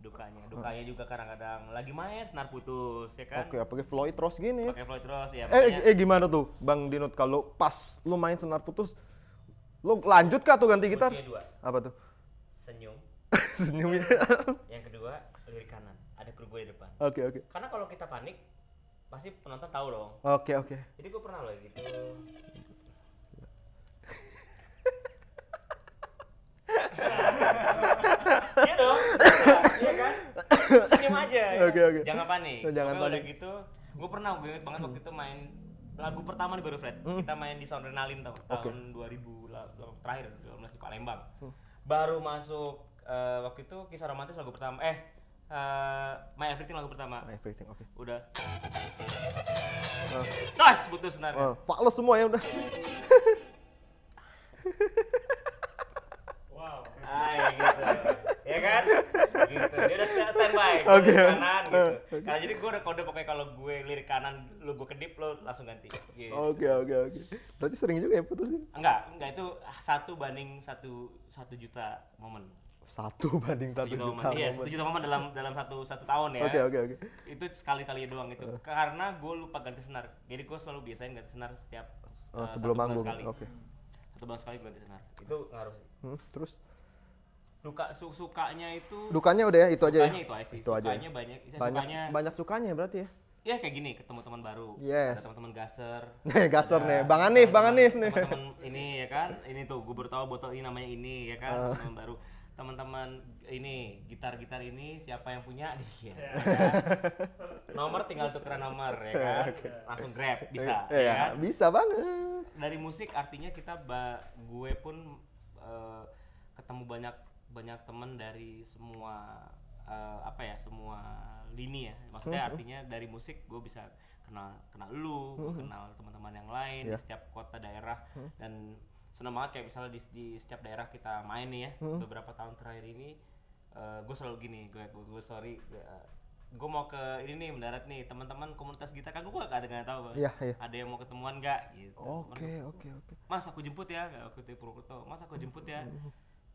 Speaker 2: dukanya dukanya hmm. juga kadang-kadang lagi main senar putus ya kan oke okay, ya, pakai Floyd terus gini pakai Floyd terus ya eh,
Speaker 1: eh gimana tuh Bang Dinut kalau pas lu main senar putus lu lanjut kah tuh ganti gitar dua. apa tuh senyum (laughs) senyum ya
Speaker 2: yang kedua lirik kanan ada kru gue di depan oke okay, oke okay. karena kalau kita panik pasti penonton tahu dong oke okay, oke okay. jadi gue pernah loh gitu (laughs) Iya dong, iya kan? Senyum aja. Ya. Okay, okay. Jangan panik. Oh, jangan panik. gitu, gue pernah gue inget banget waktu itu main lagu pertama di Baru Fred. Hmm. Kita main di Sound Renalin tahun okay. tahun 2000 terakhir masih masih Palembang. Hmm baru masuk uh, waktu itu kisah romantis lagu pertama eh uh, My Everything lagu pertama. My Everything, oke. Okay. Udah. Uh. Oh. Tas butuh senar. Uh, oh, Pak lo semua ya udah. (laughs) wow. Ay, gitu. ya kan? Gitu. Dia udah standby (laughs) okay. kanan gitu eh, okay. karena jadi gue udah kode pokoknya kalau gue lirik kanan lu gue kedip lu langsung ganti gitu. oke
Speaker 1: oke oke berarti sering juga ya putus
Speaker 2: enggak enggak itu satu banding satu satu juta momen
Speaker 1: satu banding satu juta, momen. Iya, satu juta momen
Speaker 2: dalam dalam satu satu tahun ya. Oke okay, oke okay, oke. Okay. Itu sekali kali doang itu. Uh. Karena gue lupa ganti senar. Jadi gue selalu biasain ganti senar setiap uh, sebelum manggung. Oke. Okay. Satu bulan sekali ganti senar. Itu ngaruh sih. Hmm, terus duka su sukanya itu dukanya udah ya itu aja ya itu aja sih. itu ya? sukanya aja ya? banyak sukanya,
Speaker 1: banyak sukanya berarti ya
Speaker 2: ya kayak gini ketemu teman baru yes. ada teman-teman gaser (laughs) nih gaser nih bang Anif bang Anif nih teman ini ya kan ini tuh gue bertahu botol ini namanya ini ya kan uh. Ah. teman baru teman-teman ini gitar-gitar ini siapa yang punya (laughs) dia yeah. ya. Kan? (laughs) nomor tinggal tukeran nomor ya kan okay. langsung grab bisa yeah, ya kan? bisa banget dari musik artinya kita gue pun uh, ketemu banyak banyak temen dari semua uh, apa ya semua lini ya maksudnya hmm, hmm. artinya dari musik gue bisa kenal kenal lu hmm. hmm. kenal teman-teman yang lain yeah. di iya. setiap kota daerah hmm. dan senang banget kayak misalnya di, di setiap daerah kita main nih ya hmm. hmm. beberapa tahun terakhir ini uh, eh, gue selalu gini gue gue sorry gue, gue mau ke ini nih mendarat nih teman-teman komunitas kita kan gue gak ada nggak tahu yeah, yeah. ada yang mau ketemuan gak gitu oke oke oke mas aku jemput ya waktu itu Purwokerto mas aku jemput ya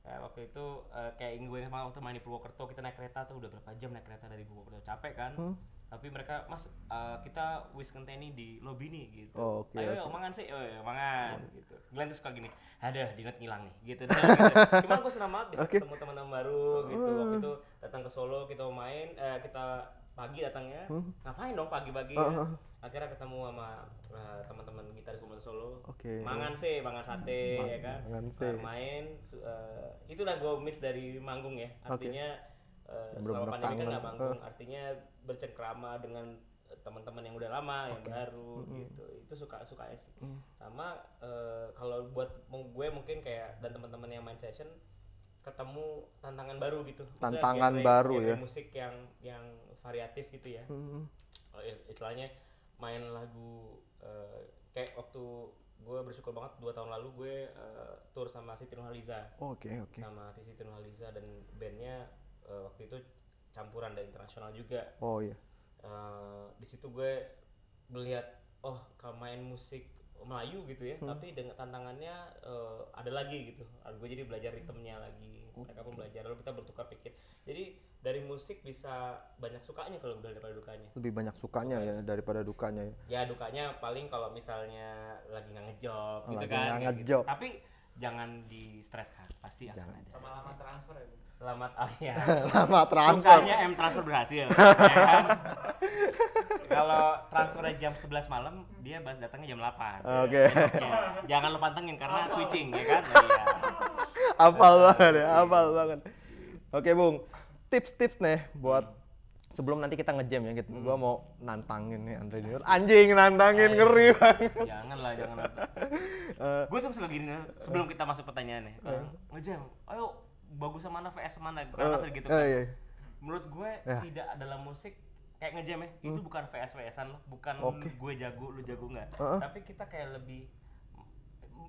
Speaker 2: kayak nah, waktu itu uh, kayak gue sama waktu main di Purwokerto kita naik kereta tuh udah berapa jam naik kereta dari Purwokerto capek kan hmm? tapi mereka mas uh, kita wis kenteni di lobi nih gitu oh, okay, ayo okay. mangan sih Oh, mangan oh. gitu Glenn tuh suka gini ada dinot ngilang nih gitu, nah, gitu. (laughs) cuman gue senang banget bisa okay. ketemu teman-teman baru gitu waktu hmm. itu datang ke Solo kita main uh, kita pagi datangnya hmm? ngapain dong pagi-pagi uh, akhirnya ketemu sama uh, teman-teman gitaris komunitas Solo okay. mangan sih mangan sate Ma ya kan mangan eh, sih. main uh, eh, lah gue miss dari manggung ya artinya okay. uh, selama pandemi kan nggak manggung uh. artinya bercengkrama dengan teman-teman yang udah lama okay. yang baru mm -hmm. gitu itu suka suka sih mm. sama uh, kalau buat gue mungkin kayak dan teman-teman yang main session ketemu tantangan baru gitu tantangan genre, baru genre ya musik yang yang variatif gitu ya hmm. istilahnya main lagu uh, kayak waktu gue bersyukur banget dua tahun lalu gue uh, tour sama Siti Nurhaliza oke oh, oke okay. sama Siti Nurhaliza dan bandnya uh, waktu itu campuran dan internasional juga oh iya yeah. uh, di situ gue melihat oh main musik Melayu gitu ya, hmm. tapi dengan tantangannya uh, ada lagi gitu. Gue jadi belajar ritmenya lagi, okay. mereka pun belajar lalu kita bertukar pikir. Jadi dari musik bisa banyak sukanya kalau daripada dukanya
Speaker 1: lebih banyak sukanya ya daripada dukanya ya.
Speaker 2: ya dukanya paling kalau misalnya lagi nggak ngejob gitu lagi kan, gitu kan gitu. tapi jangan di stres kan pasti jangan. akan ada sama lama transfer ya lama (laughs) ah ya (laughs) lama transfer sukanya M transfer berhasil ya kan? (laughs) kalau transfernya jam 11 malam dia bahas datangnya jam 8 oke okay. ya. jangan lo pantengin karena switching ya kan ya, ya.
Speaker 1: apal banget ya apal banget oke okay, bung tips-tips nih buat hmm. sebelum nanti kita ngejam ya gitu. Hmm. Gua mau nantangin nih Andre Junior. Anjing nantangin Ayo. ngeri
Speaker 2: banget. Jangan lah, jangan. (laughs) Eh. gue tuh suka gini sebelum kita masuk pertanyaan nih. Uh, ngejam. Ayo bagus sama mana VS mana karena uh, gitu eh, kan. iya. Menurut gue yeah. tidak dalam musik kayak ngejam ya. Hmm. Itu bukan VS VSan loh. bukan okay. gue jago, lu jago nggak. Uh -uh. Tapi kita kayak lebih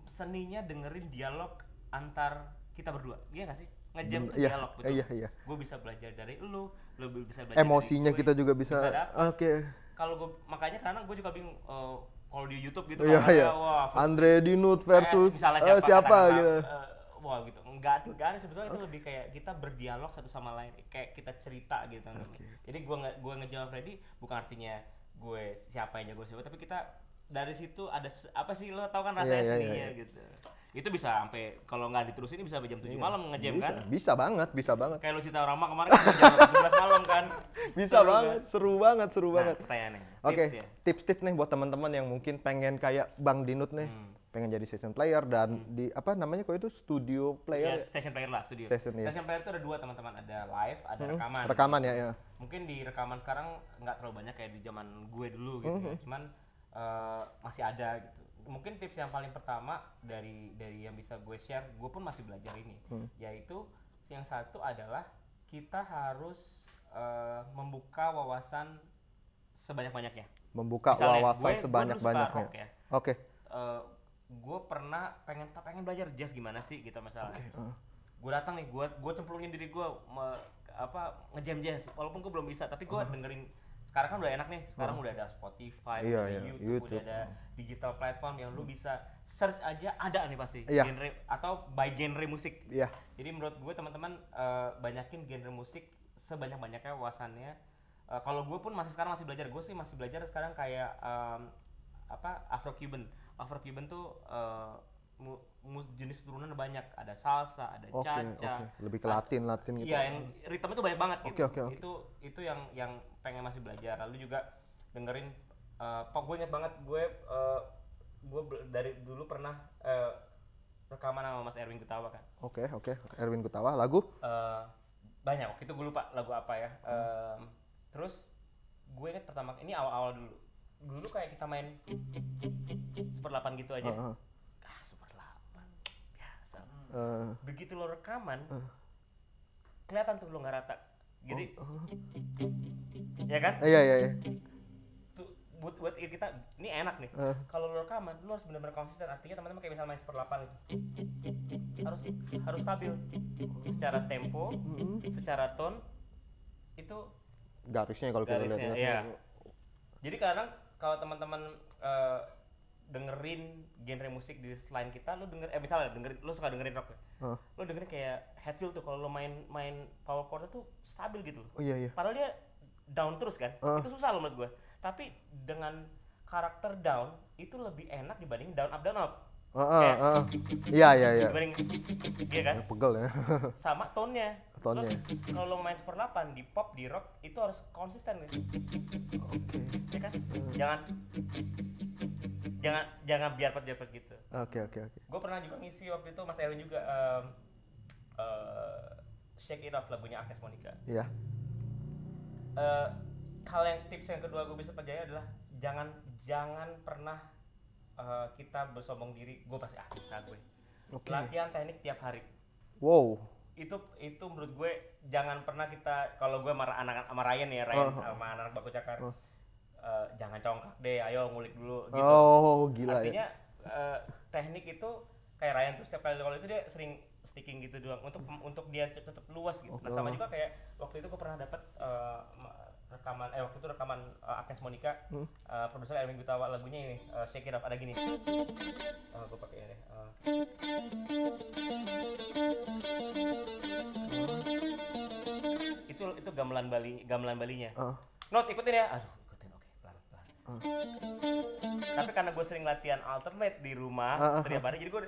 Speaker 2: seninya dengerin dialog antar kita berdua. Iya gak sih? ngejam iya, dialog gitu. Iya, iya. Gue bisa belajar dari lu, lu bisa belajar Emosinya dari gue, kita juga bisa. bisa Oke. Okay. Kalau gue makanya karena gue juga bingung uh, kalau di YouTube gitu iya, kan, iya. wah Andre Dinut versus misalnya eh, siapa, uh, siapa kata gitu. Uh, wah gitu. Enggak enggak ada sebetulnya okay. itu lebih kayak kita berdialog satu sama lain, kayak kita cerita gitu. Okay. Jadi gue nge, gue ngejawab Freddy bukan artinya gue siapa aja gue siapa, tapi kita dari situ ada apa sih lo tau kan rasanya iya, iya, yeah, yeah, yeah, yeah. gitu itu bisa sampai kalau nggak diterusin bisa sampai jam tujuh iya. malam ngejam kan?
Speaker 1: Bisa banget, bisa banget. Kayak
Speaker 2: Lucita Rama kemarin kan jam 11 malam kan. (laughs) Bisa seru banget, kan? seru banget, seru nah, banget. pertanyaannya. Oke, okay. Ya.
Speaker 1: tips-tips ya? nih buat teman-teman yang mungkin pengen kayak Bang Dinut nih. Hmm. pengen jadi session player dan hmm. di apa namanya kok itu studio player ya, session player lah studio session, yes. session
Speaker 2: player itu ada dua teman-teman ada live ada hmm. rekaman rekaman ya, ya mungkin di rekaman sekarang nggak terlalu banyak kayak di zaman gue dulu gitu ya. hmm. ya cuman uh, masih ada gitu mungkin tips yang paling pertama dari dari yang bisa gue share gue pun masih belajar ini hmm. yaitu yang satu adalah kita harus uh, membuka wawasan sebanyak-banyaknya
Speaker 1: membuka Misalnya, wawasan sebanyak-banyaknya ya.
Speaker 2: oke okay. uh, eh, gue pernah pengen pengen belajar jazz gimana sih gitu misalnya okay, uh. gue datang nih gue gue cemplungin diri gue apa ngejam jazz walaupun gue belum bisa tapi gue uh. dengerin sekarang kan udah enak nih sekarang hmm. udah ada Spotify iya, ada iya, YouTube, YouTube udah ada digital platform yang lu hmm. bisa search aja ada nih pasti iya. genre atau by genre musik iya. jadi menurut gue teman-teman uh, banyakin genre musik sebanyak banyaknya wawasannya uh, kalau gue pun masih sekarang masih belajar gue sih masih belajar sekarang kayak um, apa Afro Cuban Afro Cuban tuh uh, mu, jenis turunan banyak ada salsa ada okay, caca okay. lebih ke latin latin gitu ya yang ritme itu banyak banget okay, gitu okay, okay. itu itu yang yang pengen masih belajar lalu juga dengerin uh, eh, pak gue inget banget gue uh, gue dari dulu pernah uh, rekaman sama mas Erwin Gutawa kan
Speaker 1: oke okay, oke okay. Erwin Gutawa lagu
Speaker 2: uh, banyak waktu itu gue lupa lagu apa ya hmm. terus gue inget pertama ini awal-awal dulu dulu kayak kita main seperdelapan gitu aja uh -huh uh. begitu lo rekaman uh. kelihatan tuh lo nggak rata jadi oh, oh. ya kan iya iya iya buat buat kita ini enak nih uh. kalau lo rekaman lo harus benar-benar konsisten artinya teman-teman kayak misalnya main seperlapan itu harus harus stabil oh. secara tempo uh, secara tone itu
Speaker 1: garisnya kalau kita lihat ya.
Speaker 2: jadi kadang kalau teman-teman uh, dengerin genre musik di selain kita lu denger eh misalnya dengerin lu suka dengerin rock ya? Huh? Lu dengerin kayak Hatfield tuh kalau lu main main power chord tuh stabil gitu loh. Oh iya iya. Padahal dia down terus kan. Uh. Itu susah loh menurut gue. Tapi dengan karakter down itu lebih enak dibanding down up down up. Heeh, Iya, iya, iya. Dibanding iya kan? Pegel
Speaker 1: ya. (laughs)
Speaker 2: Sama tone-nya. Tone-nya. Kalau lo main 8 di pop, di rock itu harus konsisten gitu. Oke. Okay. Ya kan? Uh. Jangan jangan jangan biar biarpet gitu oke okay, oke okay, oke okay. gue pernah juga ngisi waktu itu mas Erwin juga um, uh, shake it off lagunya Agnes Monica iya yeah. uh, hal yang tips yang kedua gue bisa percaya adalah jangan jangan pernah uh, kita bersombong diri gue pasti ah bisa gue okay. latihan teknik tiap hari wow itu itu menurut gue jangan pernah kita kalau gue marah anak sama Ryan ya Ryan uh, oh, -huh. Oh. sama anak, -anak baku cakar uh. Oh. -huh Eh, jangan congkak deh, ayo ngulik dulu gitu. Oh, gila ya. Artinya ya. uh, teknik itu kayak Ryan tuh setiap kali kalau itu dia sering sticking gitu doang untuk untuk dia tetap luas gitu. Okay. Nah, sama juga kayak waktu itu gue pernah dapat uh, eh, rekaman eh waktu itu rekaman uh, Akes Monica hmm? uh, produser Erwin Gutawa lagunya ini uh, Shake It Up ada gini oh, gue pakai ini uh. itu itu gamelan Bali gamelan Balinya uh. not ikutin ya aduh Uh. Tapi karena gue sering latihan alternate di rumah uh, uh, setiap hari, jadi gue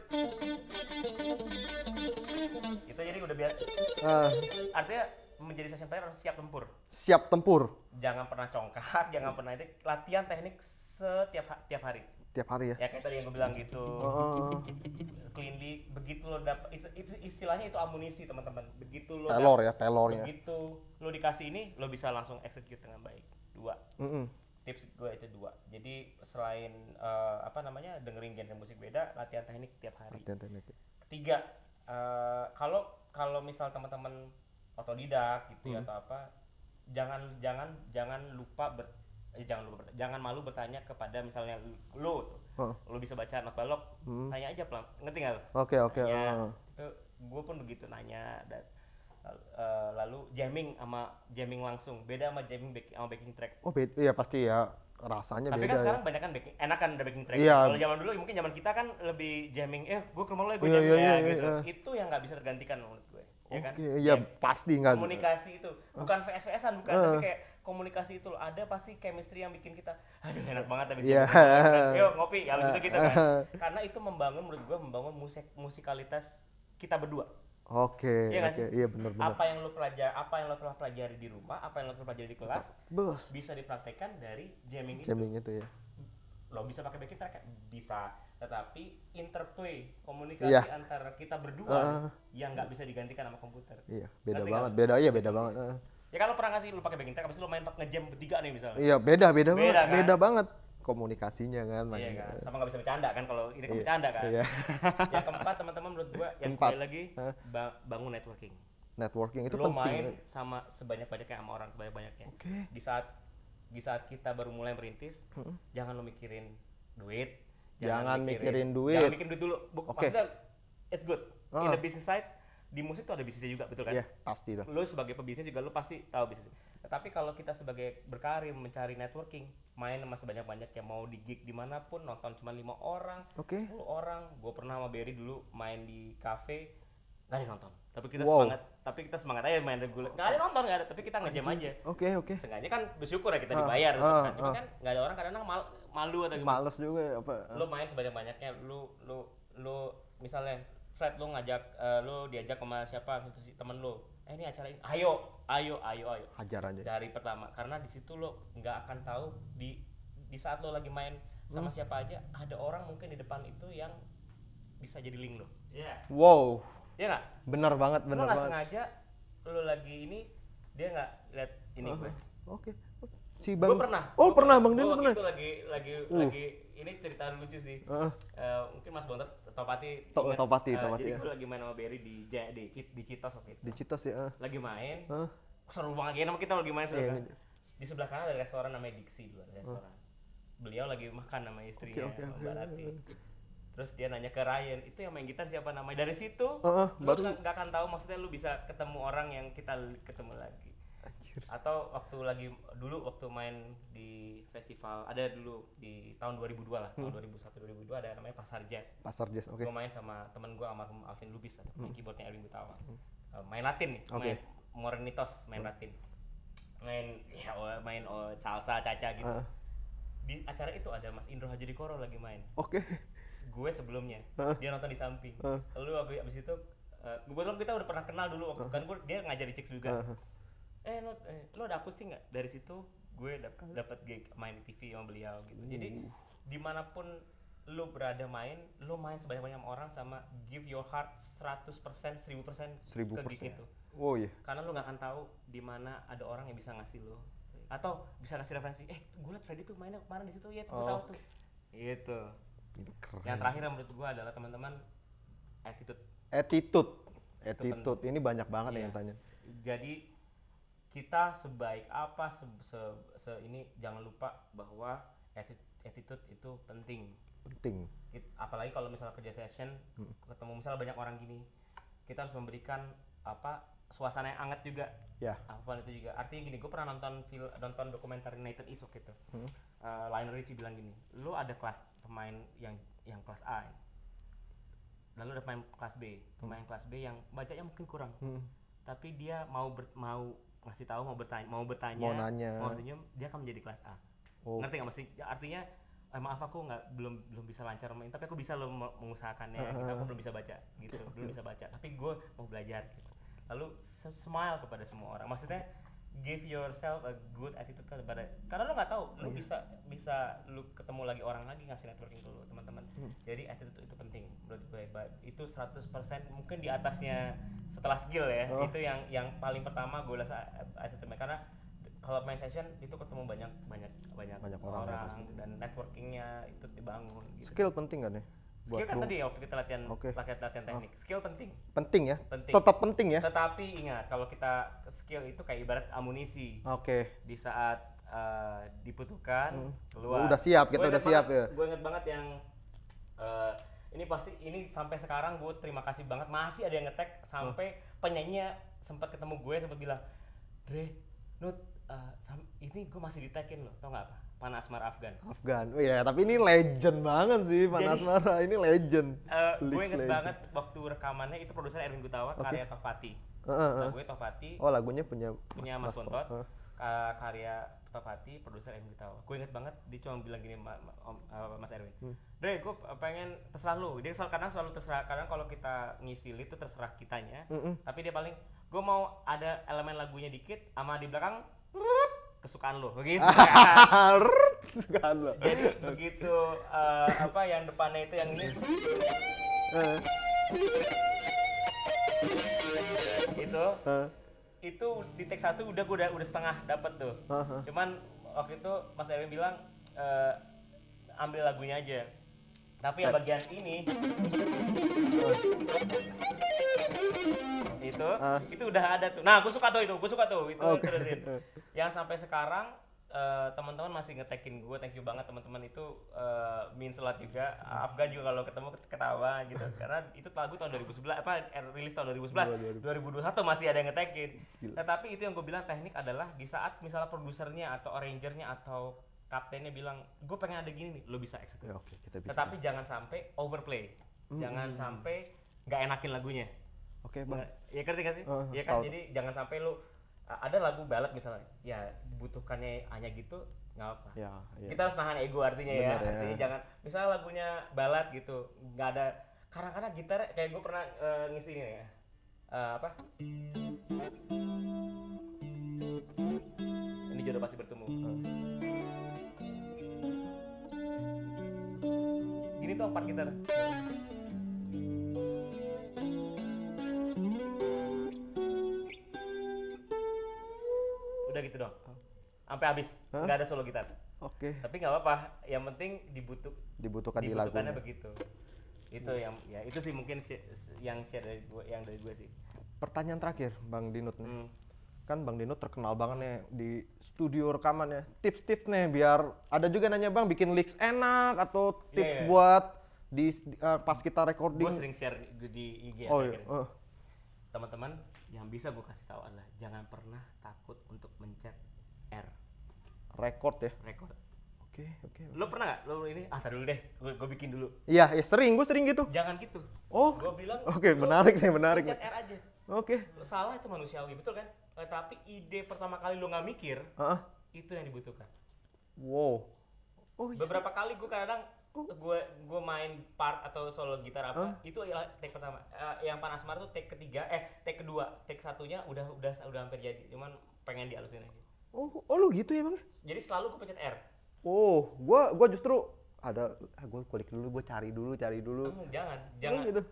Speaker 2: itu jadi udah biar. Uh. Artinya menjadi session player harus siap tempur.
Speaker 1: Siap tempur.
Speaker 2: Jangan pernah congkak, jangan pernah itu latihan teknik setiap tiap hari. Tiap hari ya. Ya kayak tadi yang gue bilang gitu. Uh. Cleanly begitu lo dapat itu, itu istilahnya itu amunisi teman-teman. Begitu lo telor ya, telornya. Begitu lo dikasih ini, lo bisa langsung execute dengan baik. Dua. Mm -mm tips gue itu dua jadi selain uh, apa namanya dengerin genre musik beda latihan teknik tiap hari latihan teknik ya. ketiga eh, kalau uh, kalau misal teman-teman otodidak gitu ya hmm. ya atau apa jangan jangan jangan lupa ber, eh, jangan lupa jangan malu bertanya kepada misalnya lo, lo oh. bisa baca not balok hmm. tanya aja pelan ngerti nggak oke oke okay, oh. gue pun begitu nanya dan uh, lalu jamming sama jamming langsung beda sama jamming back, sama backing track
Speaker 1: oh beda ya pasti ya rasanya tapi kan beda kan sekarang ya. banyak kan backing
Speaker 2: enak kan ada backing track iya. kalau zaman dulu mungkin zaman kita kan lebih jamming eh gue ke rumah lo ya gue iya, jamming yeah, ya yeah, gitu yeah. itu yang nggak bisa tergantikan menurut gue ya okay, kan ya ya, pasti nggak komunikasi itu bukan uh, vs-vsan bukan uh, tapi kayak komunikasi itu loh ada pasti chemistry yang bikin kita aduh enak (laughs) banget ya, iya. tapi yeah. kan. yuk ngopi ya, habis uh, itu gitu kan (laughs) karena itu membangun menurut gue membangun musik musikalitas kita berdua
Speaker 1: Oke, iya, okay. iya benar-benar. Apa
Speaker 2: yang lo pelajari, apa yang lo telah pelajari di rumah, apa yang lo telah pelajari di kelas, Bus. bisa dipraktekkan dari jamming, jamming itu. Jamming itu ya. Lo bisa pakai backing track, bisa, tetapi interplay komunikasi yeah. antara kita berdua uh, yang nggak bisa digantikan sama komputer. Iya, beda Nanti banget,
Speaker 1: beda iya beda banget. Uh.
Speaker 2: Ya kalau pernah ngasih lo pakai backing track, habis lo main ngejam bertiga nih misalnya. Iya, beda, beda, beda banget, kan? beda banget
Speaker 1: komunikasinya kan. Iya kan. Sama
Speaker 2: nggak bisa bercanda kan kalau ini kan iya. bercanda kan. Iya. yang keempat teman-teman menurut gua yang keempat. lagi ba bangun networking. Networking itu Lo penting. main sama sebanyak-banyaknya sama orang sebanyak-banyaknya. Oke. Okay. Di saat di saat kita baru mulai merintis, hmm. jangan lo mikirin duit. Jangan, jangan mikirin, mikirin duit. Jangan mikirin duit dulu. Oke. okay. Maksudnya it's good. Oh. In the ah. business side, di musik tuh ada bisnisnya juga, betul kan? Iya, yeah, pasti lah. Lo sebagai pebisnis juga lo pasti tahu bisnis tapi kalau kita sebagai berkarir mencari networking, main sama sebanyak-banyaknya mau di gig dimanapun nonton cuma lima orang, okay. 10 orang. Gue pernah sama Berry dulu main di cafe nggak ada nonton. Tapi kita wow. semangat, tapi kita semangat aja main reguler. Nggak ada nonton, nggak ada. Tapi kita ngejam aja. Oke okay, oke. Okay. Seenggaknya kan bersyukur ya kita ah, dibayar. Uh, kan. Cuma ah. kan nggak ada orang kadang mal, malu atau gimana. Males juga ya, apa. Uh. Lu main sebanyak-banyaknya, lu lu lu misalnya Fred lu ngajak uh, lu diajak sama siapa gitu sih temen lu eh ini acara ini ayo ayo ayo ayo hajar aja dari pertama karena di situ lo nggak akan tahu di di saat lo lagi main sama hmm. siapa aja ada orang mungkin di depan itu yang bisa jadi link lo yeah. wow Iya nggak bener banget bener banget banget sengaja lu lagi ini dia nggak lihat ini uh -huh. gue oke okay si bang gue pernah oh gua pernah, bang dino oh, pernah itu lagi lagi uh. lagi ini cerita lucu sih uh. Uh, mungkin mas Bonter Topati Top, ingat, Topati uh, Topati jadi ya. gue lagi main sama Berry di ja, di, di Citos waktu itu di Citos ya uh. lagi main uh. seru banget ya kita lagi main seru yeah, kan iya. di sebelah kanan ada restoran namanya Dixie dulu restoran uh. beliau lagi makan sama istrinya okay, okay, Mbak okay. Rati terus dia nanya ke Ryan itu yang main gitar siapa namanya dari situ uh, uh, lu baru nggak akan tahu maksudnya lu bisa ketemu orang yang kita ketemu lagi Anjir. Atau waktu lagi dulu waktu main di festival ada dulu di tahun 2002 lah, tahun 2001 hmm. 2002 ada namanya Pasar Jazz. Pasar Jazz, oke. Okay. Gue main sama temen gue almarhum Alvin Lubis atau hmm. keyboardnya Erwin Gutawa. Hmm. Uh, main Latin nih, okay. main Morenitos main hmm. Latin. Main ya oh, main oh, salsa, caca gitu. Uh. Di acara itu ada Mas Indro Haji Hajidikoro lagi main. Oke. Okay. Gue sebelumnya, uh. dia nonton di samping. Uh. Lalu abis, abis itu Uh, eh, gue bilang kita udah pernah kenal dulu waktu uh. kan gue dia ngajar di Cix juga. Uh eh lo eh, lo ada akustik nggak dari situ gue dap dapat gig main di TV sama beliau gitu uh. jadi dimanapun lo berada main lo main sebanyak-banyak orang sama give your heart 100% 1000% 1000% ke gig itu oh iya yeah. karena lo nggak akan tahu di mana ada orang yang bisa ngasih lo atau bisa ngasih referensi eh gue liat Freddy tuh mainnya kemarin di situ ya tuh oh. tahu tuh gitu Keren. yang terakhir yang menurut gue adalah teman-teman attitude
Speaker 1: attitude attitude ini banyak banget yeah. Iya. yang tanya
Speaker 2: jadi kita sebaik apa se, se, se ini jangan lupa bahwa attitude, itu penting penting apalagi kalau misalnya kerja session hmm. ketemu misalnya banyak orang gini kita harus memberikan apa suasana yang anget juga ya yeah. apa itu juga artinya gini gue pernah nonton film nonton dokumenter United Isok gitu hmm. uh, Lionel Richie bilang gini lu ada kelas pemain yang yang kelas A lalu ada pemain kelas B hmm. pemain hmm. kelas B yang bacanya mungkin kurang hmm. tapi dia mau ber, mau masih tahu mau bertanya mau bertanya mau nanya mau senyum dia akan menjadi kelas A oh. ngerti nggak masih artinya eh, maaf aku nggak belum belum bisa lancar main tapi aku bisa lo mengusahakannya uh -huh. gitu. aku belum bisa baca gitu belum bisa baca tapi gue mau belajar gitu lalu smile kepada semua orang maksudnya give yourself a good attitude kepada karena lo nggak tahu lo yeah. bisa bisa lo ketemu lagi orang lagi ngasih networking dulu teman-teman hmm. jadi attitude itu penting menurut gue itu 100% mungkin di atasnya setelah skill ya oh. itu yang yang paling pertama gue rasa attitude karena kalau main session itu ketemu banyak banyak banyak, banyak orang, orang ya, dan networkingnya itu dibangun gitu. skill
Speaker 1: penting kan ya skill kan tadi ya
Speaker 2: waktu kita latihan okay. latihan latihan oh. teknik ah. skill penting penting ya penting tetap penting ya tetapi ingat kalau kita skill itu kayak ibarat amunisi oke okay. di saat uh, dibutuhkan hmm. keluar udah siap kita udah siap banget, ya gue inget banget yang uh, ini pasti ini sampai sekarang gue terima kasih banget masih ada yang ngetek sampai hmm. penyanyinya sempat ketemu gue sempat bilang Dre Nut uh, ini gue masih ditekin loh tau gak apa Pan Asmar Afgan.
Speaker 1: Afgan. Oh iya, tapi ini legend banget sih Pan Jadi, Asmar. Nah, ini legend. Uh, gue inget legend. banget
Speaker 2: waktu rekamannya itu produser Erwin Gutawa, okay. karya Tofati. Uh, eh, uh, eh, uh. Lagunya Oh, lagunya punya punya Mas, Mas Uh. karya Tofati, produser Erwin Gutawa. Gue inget banget dia cuma bilang gini ma ma om, uh, Mas Erwin. Hmm. Dre, gue pengen terserah lu. Dia selalu kadang selalu terserah. Kadang kalau kita ngisi lead tuh terserah kitanya. Mm -mm. Tapi dia paling gue mau ada elemen lagunya dikit sama di belakang kesukaan lo begitu ya. (laughs) kesukaan lo jadi begitu uh, apa yang depannya itu yang ini itu itu di teks satu udah gue udah udah setengah dapet tuh cuman waktu itu Mas Erwin bilang uh, ambil lagunya aja tapi yang eh. bagian ini itu uh. itu udah ada tuh nah gue suka tuh itu gue suka tuh itu okay. terus yang sampai sekarang uh, teman-teman masih ngetekin gue thank you banget teman-teman itu uh, selat selat juga Afgan juga kalau ketemu ketawa gitu (laughs) karena itu lagu tahun 2011 apa eh, rilis tahun 2011 2021 masih ada yang ngetekin tetapi itu yang gue bilang teknik adalah di saat misalnya produsernya atau arrangernya atau kaptennya bilang gue pengen ada gini nih lo bisa eksekusi ya, okay, tetapi jangan sampai overplay mm -hmm. jangan sampai nggak enakin lagunya Oke, okay, Bang. ya ngerti gak sih? Uh, kan tahu. jadi jangan sampai lu ada lagu balad misalnya, ya butuhkannya hanya gitu nggak apa. Ya, ya. Kita harus nahan ego artinya Bener, ya. ya. jangan misalnya lagunya balad gitu, nggak ada kadang-kadang gitar kayak gue pernah uh, ngisi ini ya. Uh, apa? Ini jodoh pasti bertemu. Uh. Gini tuh empat gitar. Uh. udah gitu dong, sampai habis nggak huh? ada solo gitar oke okay. tapi nggak apa-apa yang penting dibutuh dibutuhkan dibutuhkannya di begitu iya. itu yeah. yang ya itu sih mungkin sh yang share dari gue yang dari gue sih
Speaker 1: pertanyaan terakhir bang Dinut nih hmm. kan bang Dinut terkenal banget nih di studio rekamannya tips-tips nih biar ada juga nanya bang bikin leaks enak atau tips yeah, yeah. buat di uh, pas kita recording gue sering share
Speaker 2: di IG ya oh, iya. uh. teman-teman yang bisa gue kasih tahu adalah jangan pernah takut untuk mencet R. Record ya? Record. Oke, okay, oke. Okay, Lo pernah gak? Lo ini, ah taruh dulu deh, gue, bikin dulu. Iya, ya sering, gue sering gitu. Jangan gitu. Oh. Gue bilang. Oke, okay, menarik nih, menarik. Mencet R aja. Oke. Okay. Salah itu manusiawi, betul kan? Eh, tapi ide pertama kali lo nggak mikir, uh -uh. itu yang dibutuhkan. Wow. Oh, iya. Beberapa kali gue kadang gue gue main part atau solo gitar apa huh? itu ya take pertama uh, yang panas mar tuh take ketiga eh take kedua take satunya udah udah udah hampir jadi cuman pengen dialusin aja
Speaker 5: oh oh lu
Speaker 1: gitu ya bang
Speaker 2: jadi selalu gue pencet R
Speaker 1: oh gue gue justru ada ah, gue kulik dulu gue cari dulu cari dulu hmm, jangan jangan oh, gitu.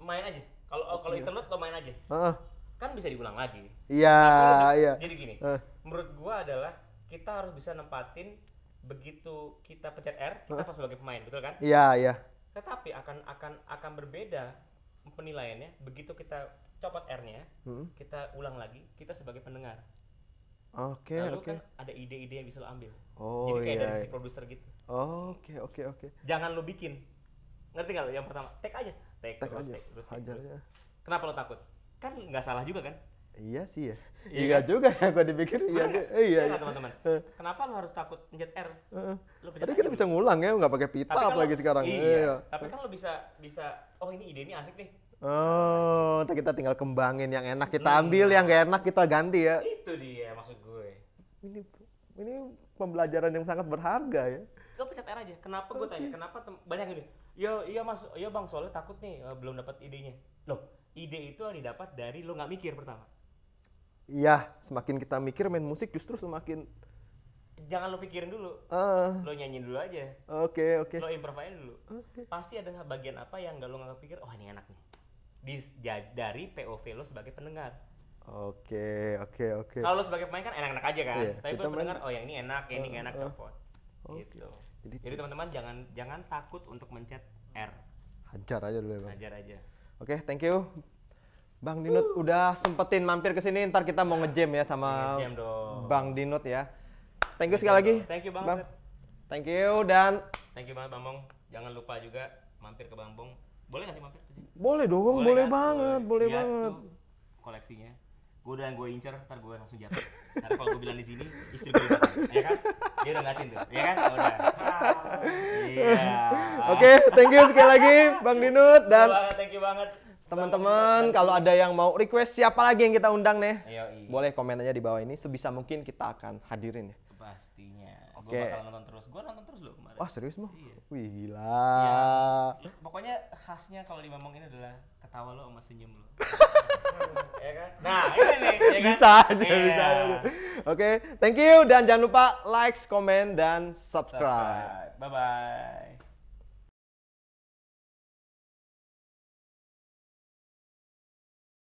Speaker 2: main aja kalau oh, kalau iya. internet lo main aja uh-uh. kan bisa diulang lagi iya nah, iya jadi gini uh. menurut gue adalah kita harus bisa nempatin begitu kita pencet R kita pas sebagai pemain betul kan iya iya tetapi akan akan akan berbeda penilaiannya begitu kita copot R-nya hmm. kita ulang lagi kita sebagai pendengar
Speaker 1: oke okay, lalu okay. kan
Speaker 2: ada ide-ide yang bisa lo ambil oh, jadi kayak yeah, dari si iya. produser gitu
Speaker 1: oke oke oke
Speaker 2: jangan lo bikin ngerti gak lo yang pertama take aja take, take terus aja. take terus, take, terus. kenapa lo takut kan nggak salah juga kan
Speaker 1: Iya sih ya. Iya, iya kan? juga ya gue dipikir iya, iya Iya. Iya teman-teman.
Speaker 2: Kenapa lo harus takut pencet R? Heeh.
Speaker 1: Tadi kita bisa ngulang ya, nggak pakai pita kan apalagi sekarang. Iya. iya.
Speaker 2: Tapi kan lo bisa bisa oh ini ide ini asik nih.
Speaker 1: Oh, kita tinggal kembangin yang enak kita hmm. ambil, yang gak enak kita ganti ya.
Speaker 2: Itu dia maksud gue. Ini ini
Speaker 1: pembelajaran yang sangat berharga ya.
Speaker 2: Lo pencet R aja. Kenapa gue tanya? Kenapa banyak ini? Yo, iya Mas, iya Bang, soalnya takut nih eh, belum dapat idenya. Loh, ide itu didapat dari lo nggak mikir pertama
Speaker 1: Iya, semakin kita mikir main musik justru
Speaker 2: semakin jangan lo pikirin dulu. Uh. Ah. Lo nyanyiin dulu aja. Oke, okay, oke. Okay. Lo improvisain dulu. Okay. Pasti ada bagian apa yang gak lo nggak pikir, oh ini enak nih. Di, dari POV lo sebagai pendengar.
Speaker 1: Oke, okay, oke, okay, oke. Okay. Kalau lo sebagai pemain
Speaker 2: kan enak-enak aja kan. Yeah, Tapi buat pendengar, oh yang ini enak, yang uh, ini enak, uh, ah, telepon. Ah. Okay. Gitu. Jadi, Jadi teman-teman jangan jangan takut untuk mencet R.
Speaker 1: Hajar aja dulu ya, Bang. Hajar aja. Oke, okay, thank you. Bang Dinut uh. udah sempetin mampir ke sini ntar kita mau iya. ngejam ya sama nge Bang Dinut ya. Thank you sekali lagi. Thank you Bang. bang. Thank you dan
Speaker 2: thank you banget Bang Bong. Jangan lupa juga mampir ke Bang Bong. Boleh gak sih mampir ke sini? Boleh
Speaker 1: dong, boleh, boleh kan? banget, boleh, boleh iya, banget.
Speaker 2: Koleksinya. Gue udah yang gue incer, ntar gue langsung jatuh. Ntar kalau gue bilang di sini, istri gue ya kan? Dia udah ngatin tuh, ya kan? Oh, iya. Yeah. (laughs) Oke, okay, thank you sekali lagi Bang Dinut dan Selamat, thank you banget
Speaker 1: teman-teman kalau ada yang mau request siapa lagi yang kita undang nih Ayo, iya. boleh komen aja di bawah ini sebisa mungkin kita akan hadirin ya
Speaker 2: pastinya oke okay. gue bakal nonton terus gue nonton terus loh kemarin wah oh,
Speaker 1: serius mah iya. wih gila
Speaker 2: ya, pokoknya khasnya kalau ini adalah ketawa lo sama senyum lo (laughs) ya kan nah ini nih ya kan? bisa aja yeah. bisa aja oke
Speaker 1: okay, thank you dan jangan lupa like comment dan subscribe, subscribe.
Speaker 2: bye bye